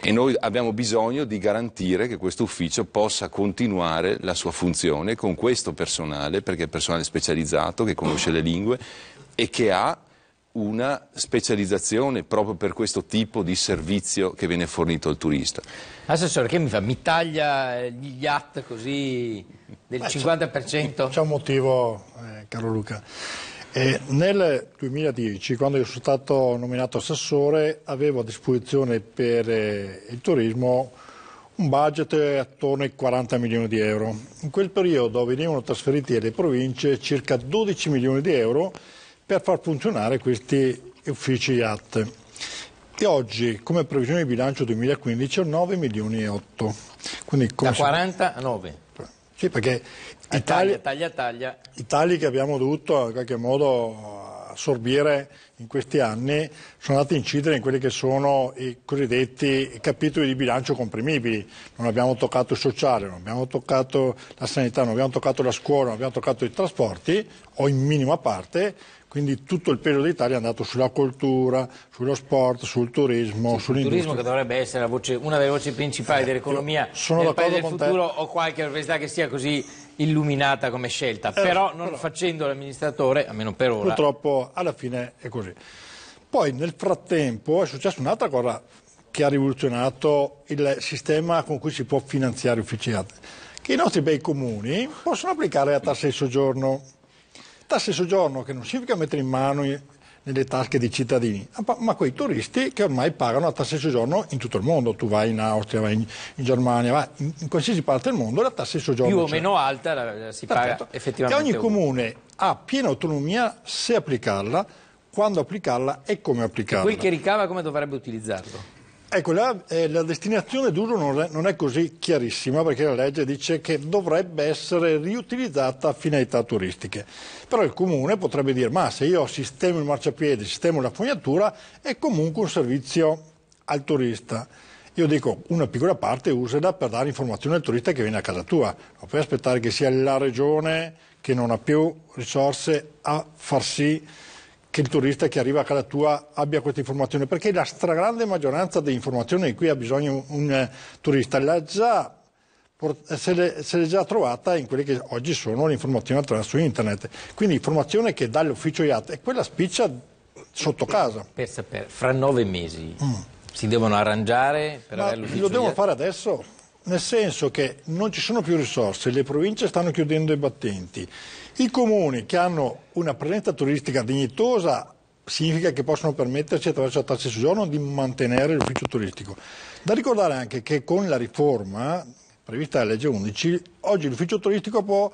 e noi abbiamo bisogno di garantire che questo ufficio possa continuare la sua funzione con questo personale, perché è personale specializzato, che conosce le lingue e che ha una specializzazione proprio per questo tipo di servizio che viene fornito al turista. Assessore, che mi fa? Mi taglia gli yacht così del Ma 50%? C'è un motivo, eh, caro Luca. Eh, nel 2010, quando io sono stato nominato assessore, avevo a disposizione per eh, il turismo un budget attorno ai 40 milioni di euro. In quel periodo venivano trasferiti alle province circa 12 milioni di euro per far funzionare questi uffici IAT. E oggi, come previsione di bilancio 2015, ho 9 milioni e 8. Quindi, da 40 a 9? Sì, perché i taglia, taglia, taglia. tagli che abbiamo dovuto in qualche modo assorbire in questi anni sono andati a incidere in quelli che sono i cosiddetti capitoli di bilancio comprimibili. Non abbiamo toccato il sociale, non abbiamo toccato la sanità, non abbiamo toccato la scuola, non abbiamo toccato i trasporti o in minima parte. Quindi tutto il peso d'Italia è andato sulla cultura, sullo sport, sul turismo, sì, sull'industria. Il turismo che dovrebbe essere voce, una delle voci principali eh, dell'economia del paese del futuro o qualche università che sia così illuminata come scelta, eh, però non però, facendo l'amministratore, almeno per ora. Purtroppo alla fine è così. Poi nel frattempo è successa un'altra cosa che ha rivoluzionato il sistema con cui si può finanziare Ufficiate, che i nostri bei comuni possono applicare a tassa di soggiorno. Tassa di soggiorno che non significa mettere in mano nelle tasche dei cittadini, ah, ma quei turisti che ormai pagano la tassa di soggiorno in tutto il mondo, tu vai in Austria, vai in, in Germania, vai in, in, qualsiasi parte del mondo la tassa di soggiorno più o c'è. Cioè. meno alta la, la si Perfetto. paga effettivamente. E ogni ovunque. comune ha piena autonomia se applicarla, quando applicarla e come applicarla. E quel che ricava come dovrebbe utilizzarlo? Ecco, la, eh, la, destinazione d'uso non è, non è così chiarissima perché la legge dice che dovrebbe essere riutilizzata a finalità turistiche. Però il comune potrebbe dire, ma se io sistemo il marciapiede, sistemo la fognatura, è comunque un servizio al turista. Io dico, una piccola parte usala per dare informazione al turista che viene a casa tua. Non puoi aspettare che sia la regione che non ha più risorse a far sì che il turista che arriva a casa tua abbia questa informazione, perché la stragrande maggioranza delle informazioni di cui ha bisogno un eh, turista l'ha già se l'è già trovata in quelle che oggi sono le informazioni attraverso internet. Quindi informazione che dà l'ufficio IAT è quella spiccia sotto casa. Per sapere, fra nove mesi mm. si devono arrangiare per Ma avere l'ufficio Lo devono fare adesso nel senso che non ci sono più risorse, le province stanno chiudendo i battenti, i comuni che hanno una presenza turistica dignitosa significa che possono permettersi attraverso la tassa di giorno di mantenere l'ufficio turistico. Da ricordare anche che con la riforma prevista dalla legge 11, oggi l'ufficio turistico può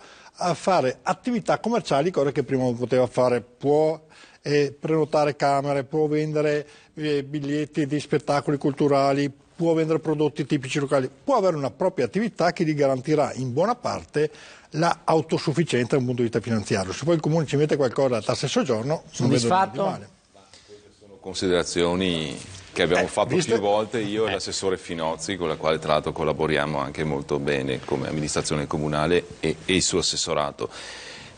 eh, fare attività commerciali, cose che prima non poteva fare, può eh, prenotare camere, può vendere eh, biglietti di spettacoli culturali, può vendere prodotti tipici locali, può avere una propria attività che gli garantirà in buona parte la autosufficienza da un punto di vista finanziario. Se poi il comune ci mette qualcosa a tasse soggiorno, non vedo male. Sono considerazioni che abbiamo eh, fatto visto... più volte io e eh. l'assessore Finozzi, con la quale tra l'altro collaboriamo anche molto bene come amministrazione comunale e, e il suo assessorato.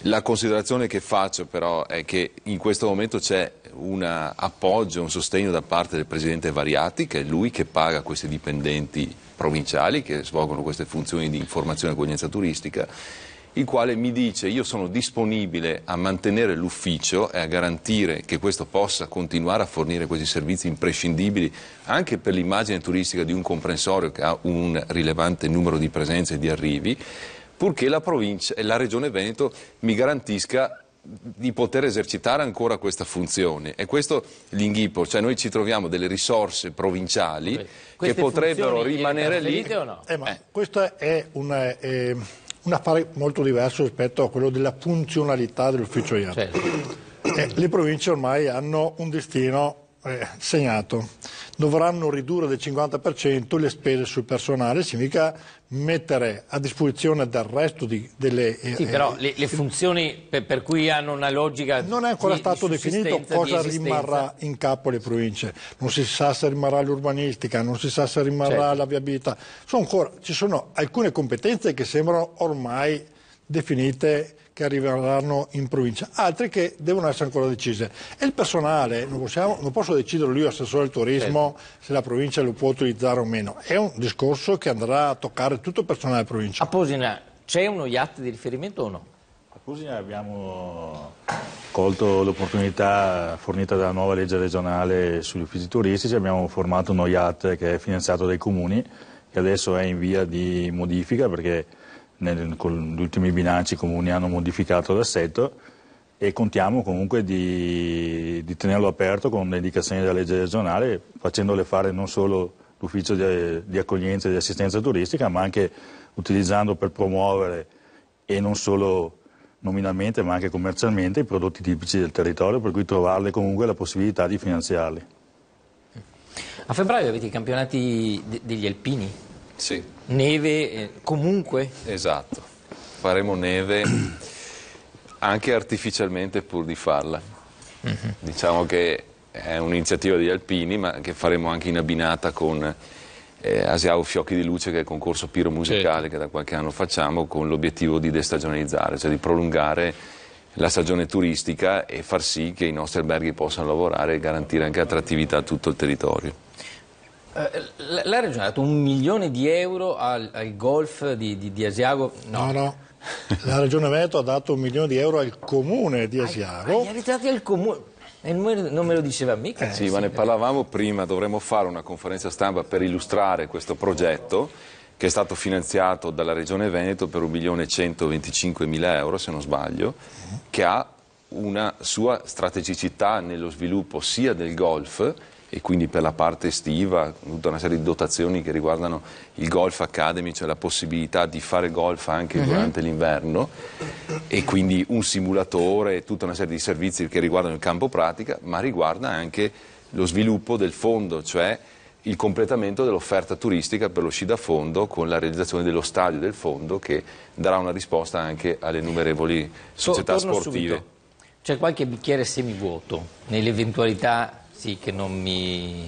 La considerazione che faccio però è che in questo momento c'è un appoggio, un sostegno da parte del Presidente Variati, che è lui che paga questi dipendenti provinciali che svolgono queste funzioni di informazione e accoglienza turistica, il quale mi dice io sono disponibile a mantenere l'ufficio e a garantire che questo possa continuare a fornire questi servizi imprescindibili anche per l'immagine turistica di un comprensorio che ha un rilevante numero di presenze e di arrivi purché la provincia e la regione Veneto mi garantisca di poter esercitare ancora questa funzione. E questo l'inghippo, cioè noi ci troviamo delle risorse provinciali okay. che potrebbero rimanere lì. No? Eh, eh. Questo è un, eh, un, affare molto diverso rispetto a quello della funzionalità dell'ufficio IAP. Certo. Eh, le province ormai hanno un destino eh, segnato, dovranno ridurre del 50% le spese sul personale, significa mettere a disposizione del resto di, delle... Eh, sì, eh, però le, le funzioni per, per, cui hanno una logica... Non è ancora di, stato di definito cosa rimarrà in capo alle province, non si sa se rimarrà l'urbanistica, non si sa se rimarrà certo. la viabilità, sono ancora, ci sono alcune competenze che sembrano ormai definite che arriveranno in provincia, altre che devono essere ancora decise. E il personale, non, possiamo, non posso decidere io, assessore del turismo, certo. se la provincia lo può utilizzare o meno. È un discorso che andrà a toccare tutto il personale della provincia. A Posina c'è uno IAT di riferimento o no? A Posina abbiamo colto l'opportunità fornita dalla nuova legge regionale sugli uffici turistici, abbiamo formato uno IAT che è finanziato dai comuni, che adesso è in via di modifica perché nel, con gli ultimi bilanci comuni hanno modificato l'assetto e contiamo comunque di, di tenerlo aperto con le indicazioni della legge regionale, facendole fare non solo l'ufficio di, di accoglienza e di assistenza turistica, ma anche utilizzando per promuovere e non solo nominalmente ma anche commercialmente i prodotti tipici del territorio, per cui trovarle comunque la possibilità di finanziarli. A febbraio avete i campionati degli alpini? Sì. Neve eh, comunque? Esatto, faremo neve anche artificialmente pur di farla. Mhm. Diciamo che è un'iniziativa degli alpini ma che faremo anche in abbinata con eh, Asiao Fiocchi di Luce che è il concorso piromusicale sì. Certo. che da qualche anno facciamo con l'obiettivo di destagionalizzare, cioè di prolungare la stagione turistica e far sì che i nostri alberghi possano lavorare e garantire anche attrattività a tutto il territorio. Eh, la Regione ha dato un milione di euro al, al golf di, di, di Asiago? No, no. no. La Regione Veneto ha dato un milione di euro al comune di ah, Asiago. Ah, gli ha ritratti al comune? non me lo diceva mica. Eh, sì, ma ne parlavamo prima, dovremmo fare una conferenza stampa per illustrare questo progetto che è stato finanziato dalla Regione Veneto per 1.125.000 euro, se non sbaglio, che ha una sua strategicità nello sviluppo sia del golf e quindi per la parte estiva tutta una serie di dotazioni che riguardano il Golf Academy, cioè la possibilità di fare golf anche uh mhm. -huh. durante l'inverno e quindi un simulatore, tutta una serie di servizi che riguardano il campo pratica, ma riguarda anche lo sviluppo del fondo, cioè il completamento dell'offerta turistica per lo sci da fondo con la realizzazione dello stadio del fondo che darà una risposta anche alle innumerevoli società so, sportive. C'è qualche bicchiere semivuoto nell'eventualità sì, che non mi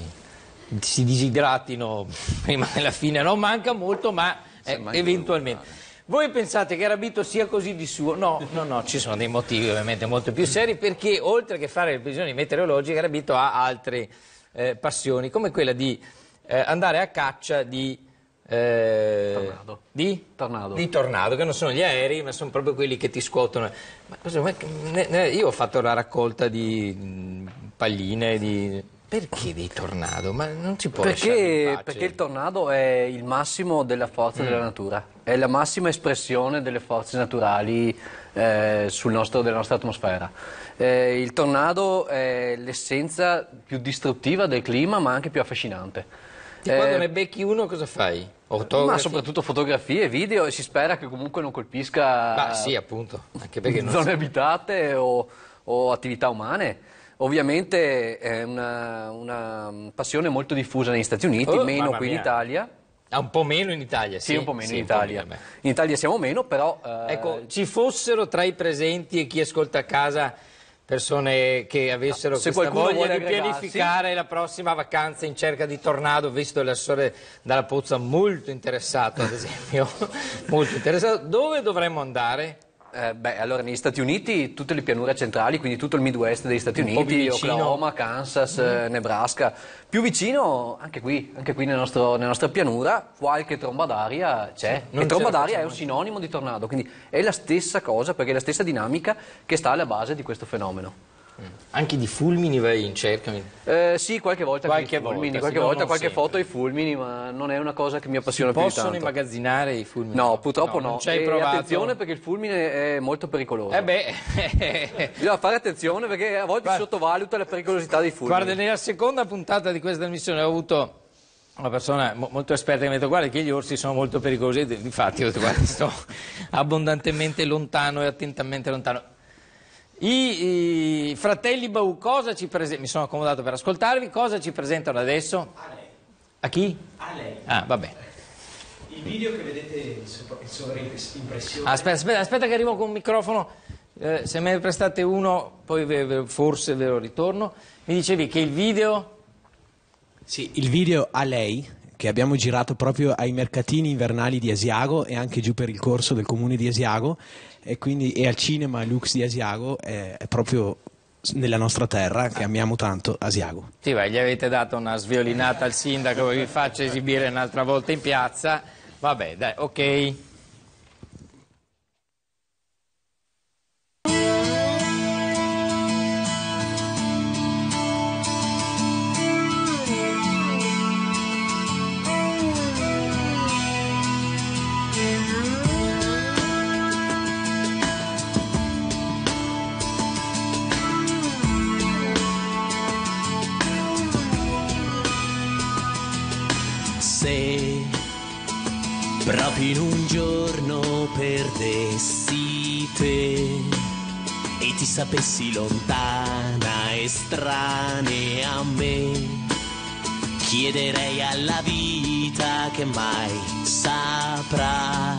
si disidratino prima della fine, non manca molto, ma eh, eventualmente. Voi pensate che Rabito sia così di suo? No, no, no, ci sono dei motivi ovviamente molto più seri perché oltre che fare le previsioni meteorologiche Rabito ha altre eh, passioni come quella di eh, andare a caccia di eh, tornado. Di? Tornado. Di tornado, che non sono gli aerei, ma sono proprio quelli che ti scuotono. Ma cosa, ma, ne, ne, io ho fatto la raccolta di mm, palline, di... Perché dei tornado? Ma non ci può perché, perché il tornado è il massimo della forza mm. della natura, è la massima espressione delle forze naturali eh, nostro, della nostra atmosfera. Eh, il tornado è l'essenza più distruttiva del clima, ma anche più affascinante ti, eh, quando ne becchi uno cosa fai? Ma soprattutto fotografie, video e si spera che comunque non colpisca bah, sì, appunto. Anche perché non zone si... abitate o, o, attività umane. Ovviamente è una, una, passione molto diffusa negli Stati Uniti, oh, meno qui mia. in Italia. Ah, un po' meno in Italia, sì. sì un po' meno sì, in Italia. Meno in Italia siamo meno, però... Eh... Ecco, ci fossero tra i presenti e chi ascolta a casa persone che avessero no, se qualcuno voglia di pianificare la prossima vacanza in cerca di tornado, visto l'assessore Dalla Pozza molto interessato, ad esempio, molto interessato, dove dovremmo andare? Eh, beh, allora negli Stati Uniti tutte le pianure centrali, quindi tutto il Midwest degli Stati Uniti, Oklahoma, Kansas, mm. Nebraska, più vicino anche qui, anche qui nel nostro, nella nostra pianura qualche tromba d'aria c'è. Sì, e tromba d'aria è un sinonimo di tornado, quindi è la stessa cosa perché è la stessa dinamica che sta alla base di questo fenomeno. Anche di fulmini vai in cerca? Eh, sì, qualche volta qualche, volta, fulmini, qualche, volta, qualche foto ai fulmini, ma non è una cosa che mi appassiona più tanto. possono immagazzinare i fulmini? No, purtroppo no. no. provato? Attenzione perché il fulmine è molto pericoloso. Eh beh. Bisogna fare attenzione perché a volte Guarda. si sottovaluta la pericolosità dei fulmini. Guarda, nella seconda puntata di questa missione ho avuto una persona molto esperta che mi ha detto guarda che gli orsi sono molto pericolosi, infatti io ho detto guarda sto abbondantemente lontano e attentamente lontano. I, I, fratelli Bau cosa ci presentano? Mi sono accomodato per ascoltarvi. Cosa ci presentano adesso? A lei. A chi? A lei. Ah, va Il video che vedete in sovraimpressione. Aspetta, ah, aspetta, aspetta, che arrivo con un microfono. Eh, se me ne prestate uno, poi ve, ve, forse ve lo ritorno. Mi dicevi che il video. Sì, il video a lei che abbiamo girato proprio ai mercatini invernali di Asiago e anche giù per il corso del comune di Asiago e, quindi, e al cinema Lux di Asiago è, eh, è proprio nella nostra terra che amiamo tanto, Asiago. Sì, vai, gli avete dato una sviolinata al sindaco che vi faccio esibire un'altra volta in piazza. Vabbè, dai, ok. Proprio in un giorno perdessi te e ti sapessi lontana e strana a me. Chiederei alla vita che mai saprà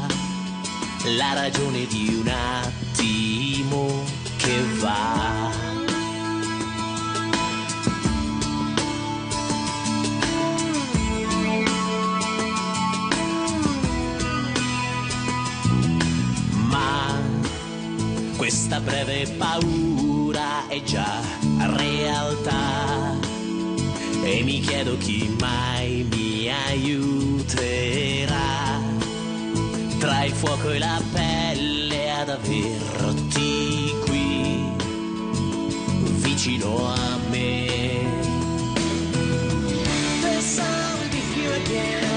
la ragione di un attimo che va. Questa breve paura è già realtà e mi chiedo chi mai mi aiuterà tra il fuoco e la pelle ad averti qui vicino a me. The sound if you again.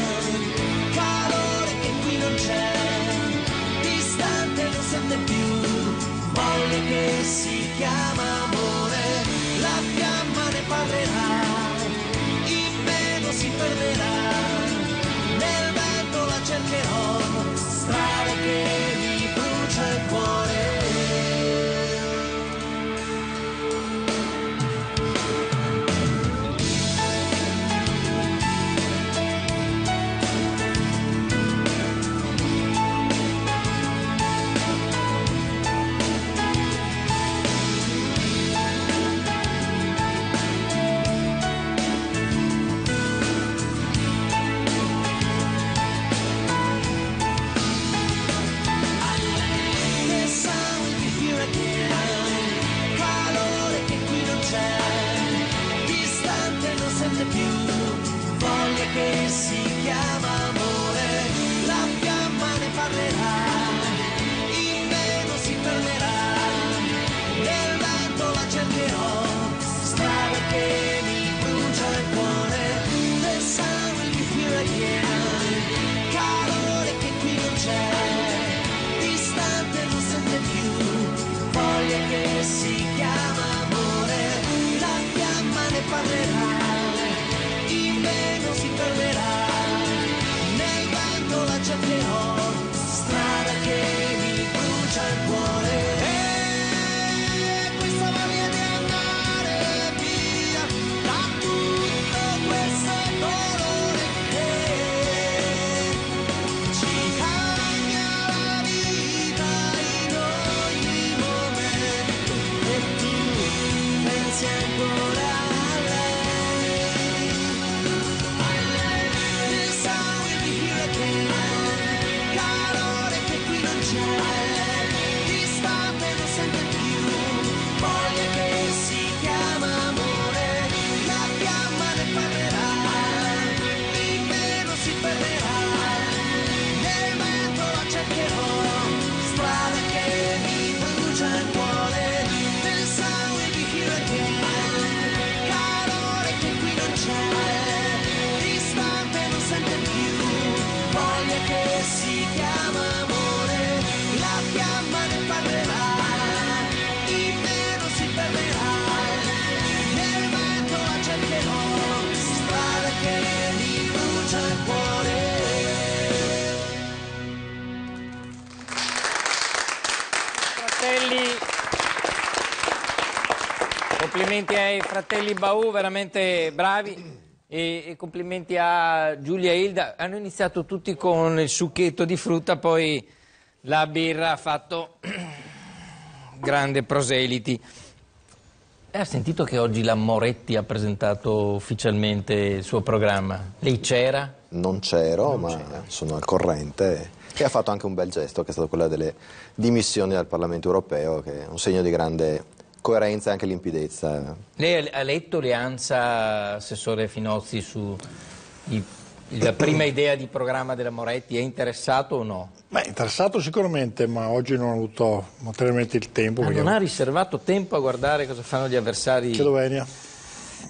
si chiama complimenti ai fratelli Bau, veramente bravi. E, e complimenti a Giulia e Hilda. Hanno iniziato tutti con il succhetto di frutta, poi la birra ha fatto grande proseliti. E ha sentito che oggi la Moretti ha presentato ufficialmente il suo programma? Lei c'era? Non c'ero, ma c'era. sono al corrente e ha fatto anche un bel gesto che è stato quello delle dimissioni dal Parlamento europeo, che è un segno di grande coerenza e anche limpidezza. Eh. Lei ha letto Leanza, Assessore Finozzi, su i, la prima idea di programma della Moretti? È interessato o no? Beh, interessato sicuramente, ma oggi non ho avuto materialmente il tempo. Ah, non ha riservato tempo a guardare cosa fanno gli avversari? Slovenia.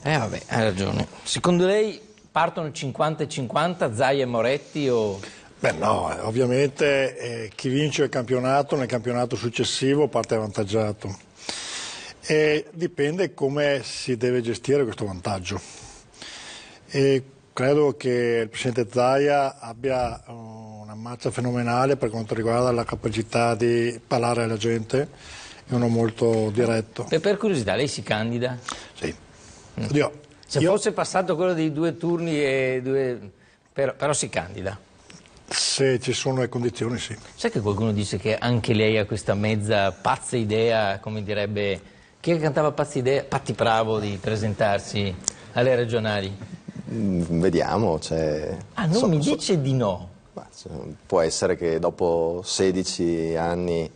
Eh vabbè, hai ragione. Secondo lei partono 50 e 50, Zai e Moretti o... Beh no, ovviamente eh, chi vince il campionato nel campionato successivo parte avvantaggiato. E dipende come si deve gestire questo vantaggio. E credo che il Presidente Zaia abbia uh, una marcia fenomenale per quanto riguarda la capacità di parlare alla gente, è uno molto diretto. E per curiosità, lei si candida? Sì. Mm. Oddio, Se io... fosse passato quello dei due turni, e due... Però, però si candida. Se ci sono le condizioni, sì. Sai che qualcuno dice che anche lei ha questa mezza pazza idea, come direbbe che cantava pazzi idee, Patti Bravo di presentarsi alle regionali? Mm, vediamo, cioè... Ah, non so, mi dice so... di no? Beh, cioè, può essere che dopo 16 anni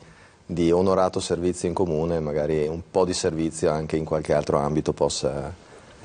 di onorato servizio in comune, magari un po' di servizio anche in qualche altro ambito possa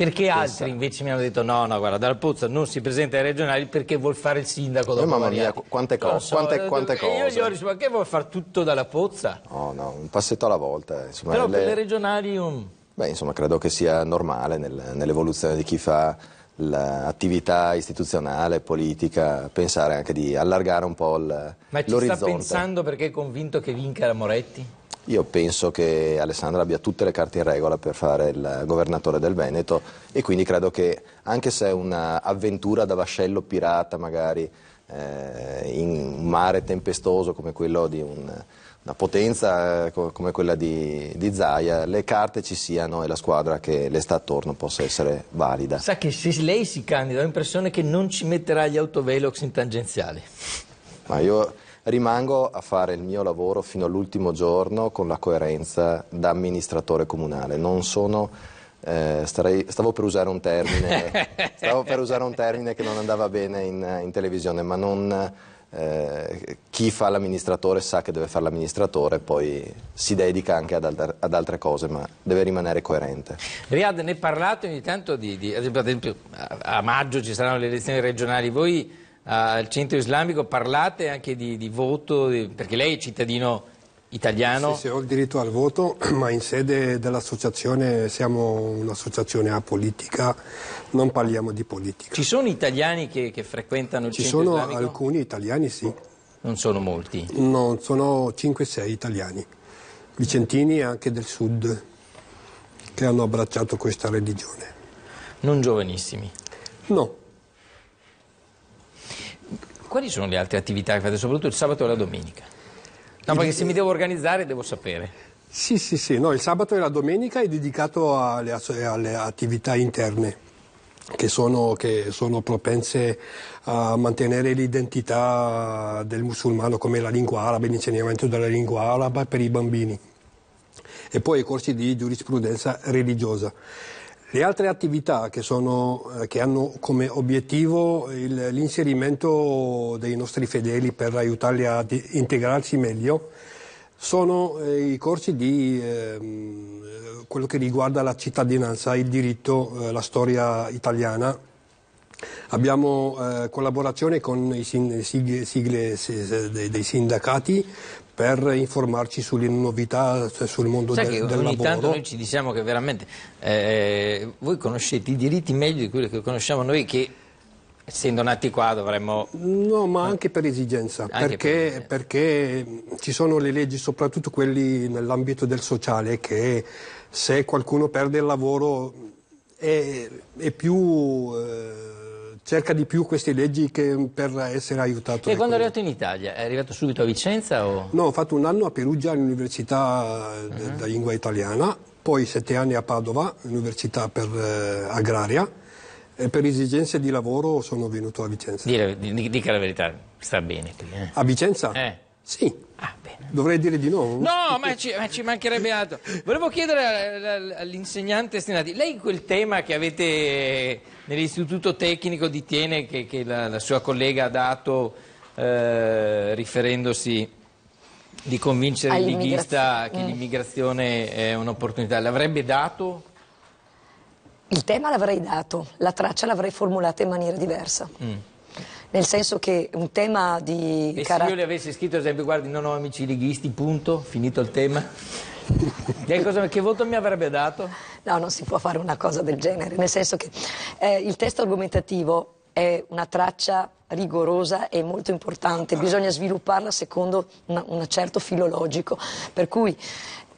perché altri invece mi hanno detto no, no, guarda, Dal Pozzo non si presenta ai regionali perché vuol fare il sindaco eh, dopo eh, mamma mia, quante, co so, quante, eh, quante cose. Io gli ho risposto, ma che vuol fare tutto dalla Pozza? No, no, un passetto alla volta. Eh, insomma, Però le... per le regionali... Um... Beh, insomma, credo che sia normale nel, nell'evoluzione di chi fa l'attività istituzionale, politica, pensare anche di allargare un po' l'orizzonte. Ma ci sta pensando perché è convinto che vinca la Moretti? Io penso che Alessandro abbia tutte le carte in regola per fare il governatore del Veneto e quindi credo che anche se è un'avventura da vascello pirata magari eh, in un mare tempestoso come quello di un, una potenza eh, come quella di, di, Zaia, le carte ci siano e la squadra che le sta attorno possa essere valida. Sa che se lei si candida ho l'impressione che non ci metterà gli autovelox in tangenziale. Ma io rimango a fare il mio lavoro fino all'ultimo giorno con la coerenza da amministratore comunale. Non sono... Eh, starei, stavo, per termine, stavo per usare un termine che non andava bene in, in televisione ma non, eh, chi fa l'amministratore sa che deve fare l'amministratore poi si dedica anche ad, altre, ad altre cose ma deve rimanere coerente Riad ne parlate ogni tanto di, di ad esempio a, a maggio ci saranno le elezioni regionali voi Ah, al centro islamico, parlate anche di, di voto, perché lei è cittadino italiano. Sì, sì, ho il diritto al voto, ma in sede dell'associazione siamo un'associazione apolitica, non parliamo di politica. Ci sono italiani che, che frequentano il Ci centro islamico? Ci sono alcuni italiani, sì. Non sono molti? No, sono 5-6 italiani, vicentini anche del sud, che hanno abbracciato questa religione. Non giovanissimi? No. Quali sono le altre attività che fate, soprattutto il sabato e la domenica? No, perché se mi devo organizzare devo sapere. Sì, sì, sì, no, il sabato e la domenica è dedicato alle, alle attività interne. Che sono, che sono, propense a mantenere l'identità del musulmano come la lingua araba, l'insegnamento della lingua araba per i bambini e poi i corsi di giurisprudenza religiosa. Le altre attività che, sono, eh, che hanno come obiettivo il, l'inserimento dei nostri fedeli per aiutarli a di, integrarsi meglio sono eh, i corsi di eh, quello che riguarda la cittadinanza, il diritto, eh, la storia italiana. Abbiamo eh, collaborazione con le sin, sigle, sigle, dei sindacati per informarci sulle novità cioè sul mondo del, del ogni lavoro. Ogni tanto noi ci diciamo che veramente eh, voi conoscete i diritti meglio di quelli che conosciamo noi che essendo nati qua dovremmo... No, ma anche per esigenza, anche perché, per perché, ci sono le leggi, soprattutto quelli nell'ambito del sociale, che se qualcuno perde il lavoro è, è più... Eh, cerca di più queste leggi per essere aiutato. E quando è arrivato in Italia? È arrivato subito a Vicenza? O? No, ho fatto un anno a Perugia all'università uh mhm. -huh. della lingua italiana, poi sette anni a Padova, università per, eh, agraria, e per esigenze di lavoro sono venuto a Vicenza. Dire, dica la verità, sta bene qui. Eh. A Vicenza? Eh. Sì. Ah, Dovrei dire di nuovo? No, ma ci, ma ci mancherebbe altro. Volevo chiedere all'insegnante Stinati, lei quel tema che avete nell'istituto tecnico di Tiene, che, che la, la, sua collega ha dato eh, riferendosi di convincere il leghista che mm. l'immigrazione è un'opportunità, l'avrebbe dato? Il tema l'avrei dato, la traccia l'avrei formulata in maniera diversa. Mm nel senso che un tema di... E se io le avessi scritto, ad esempio, guardi, non ho amici righisti, punto, finito il tema. che voto mi avrebbe dato? No, non si può fare una cosa del genere, nel senso che eh, il testo argomentativo è una traccia rigorosa e molto importante, bisogna svilupparla secondo un certo filologico, per cui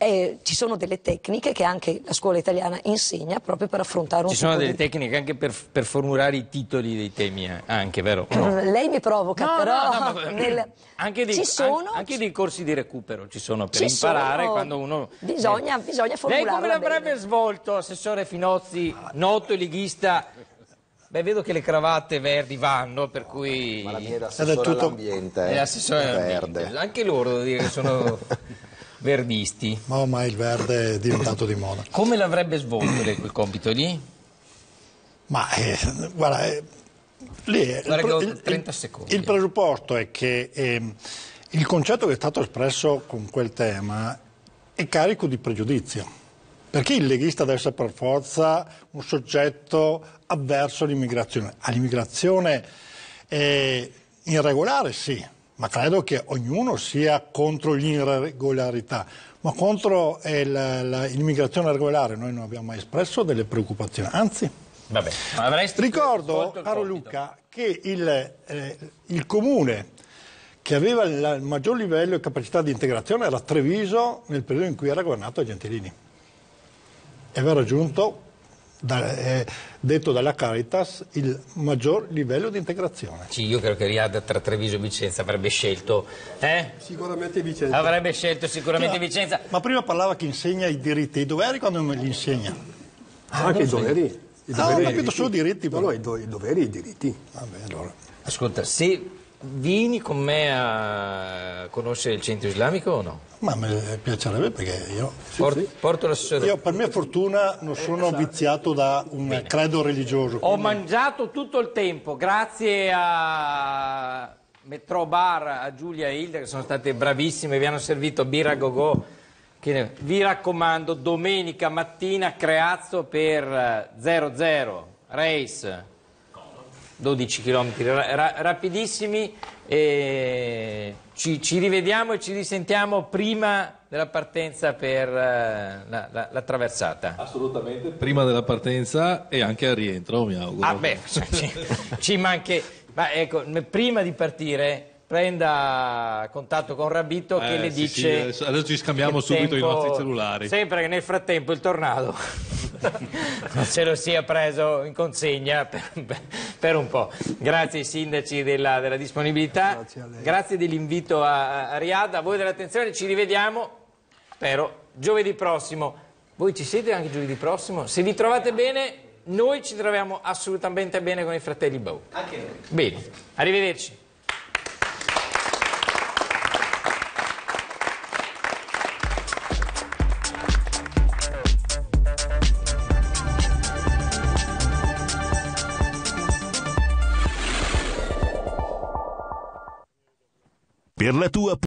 eh, ci sono delle tecniche che anche la scuola italiana insegna proprio per affrontare un Ci sono delle di... tecniche anche per, per, formulare i titoli dei temi, eh, anche vero? No. Eh, lei mi provoca, no, però... No, nel... anche, dei, sono... anche, dei, corsi di recupero ci sono per ci imparare sono... quando uno... Bisogna, eh. bisogna Lei come l'avrebbe bene. svolto, Assessore Finozzi, noto leghista, Beh, vedo che le cravatte verdi vanno, per cui... Ma la mia era assessore tutto... all'ambiente, eh? è eh, verde. Anche loro, devo dire, che sono... verdisti. Ma ormai il verde è diventato di moda. Come l'avrebbe svolto quel compito lì? Ma eh, guarda, eh, lì, guarda il, il, il, presupposto è che eh, il concetto che è stato espresso con quel tema è carico di pregiudizio. Perché il leghista deve essere per forza un soggetto avverso all'immigrazione? All'immigrazione irregolare sì, ma credo che ognuno sia contro l'irregolarità, ma contro eh, l'immigrazione regolare noi non abbiamo mai espresso delle preoccupazioni, anzi. Vabbè, Ricordo, caro Luca, che il, eh, il comune che aveva il maggior livello e capacità di integrazione era Treviso nel periodo in cui era governato Gentilini. Aveva raggiunto da, eh, detto dalla Caritas, il maggior livello di integrazione. Sì, io credo che Riad tra Treviso e Vicenza avrebbe scelto. Eh? Sicuramente Vicenza. Avrebbe scelto sicuramente ma, cioè, Vicenza. Ma prima parlava che insegna i diritti, i doveri quando non li insegna. Ah, anche i ah, doveri. I doveri ah, ho capito solo i diritti. No, no, i, do i doveri e i diritti. Vabbè, ah, allora. Ascolta, se Vieni con me a conoscere il centro islamico o no? Ma mi piacerebbe perché io... Por, sì, porto l'assessore. Io per mia fortuna non sono esatto. viziato da un Bene. credo religioso. Quindi... Ho mangiato tutto il tempo, grazie a Metro Bar, a Giulia e Hilda che sono state bravissime, vi hanno servito birra go Vi raccomando, domenica mattina Creazzo per 00 eh, Race. 12 km ra rapidissimi e ci, ci, rivediamo e ci risentiamo prima della partenza per eh, la, la, la, traversata. Assolutamente, prima della partenza e anche al rientro, mi auguro. Ah beh, ci, ci manca... Ma ecco, prima di partire prenda contatto con Rabito eh, che le dice... Sì, adesso ci scambiamo subito tempo... i nostri cellulari. Sempre che nel frattempo il tornado non se lo sia preso in consegna per, per un po'. Grazie ai sindaci della, della disponibilità, grazie, grazie dell'invito a, a Riad, a voi dell'attenzione, ci rivediamo, spero, giovedì prossimo. Voi ci siete anche giovedì prossimo? Se vi trovate bene, noi ci troviamo assolutamente bene con i fratelli Bau. Anche noi. Bene, arrivederci. per la tua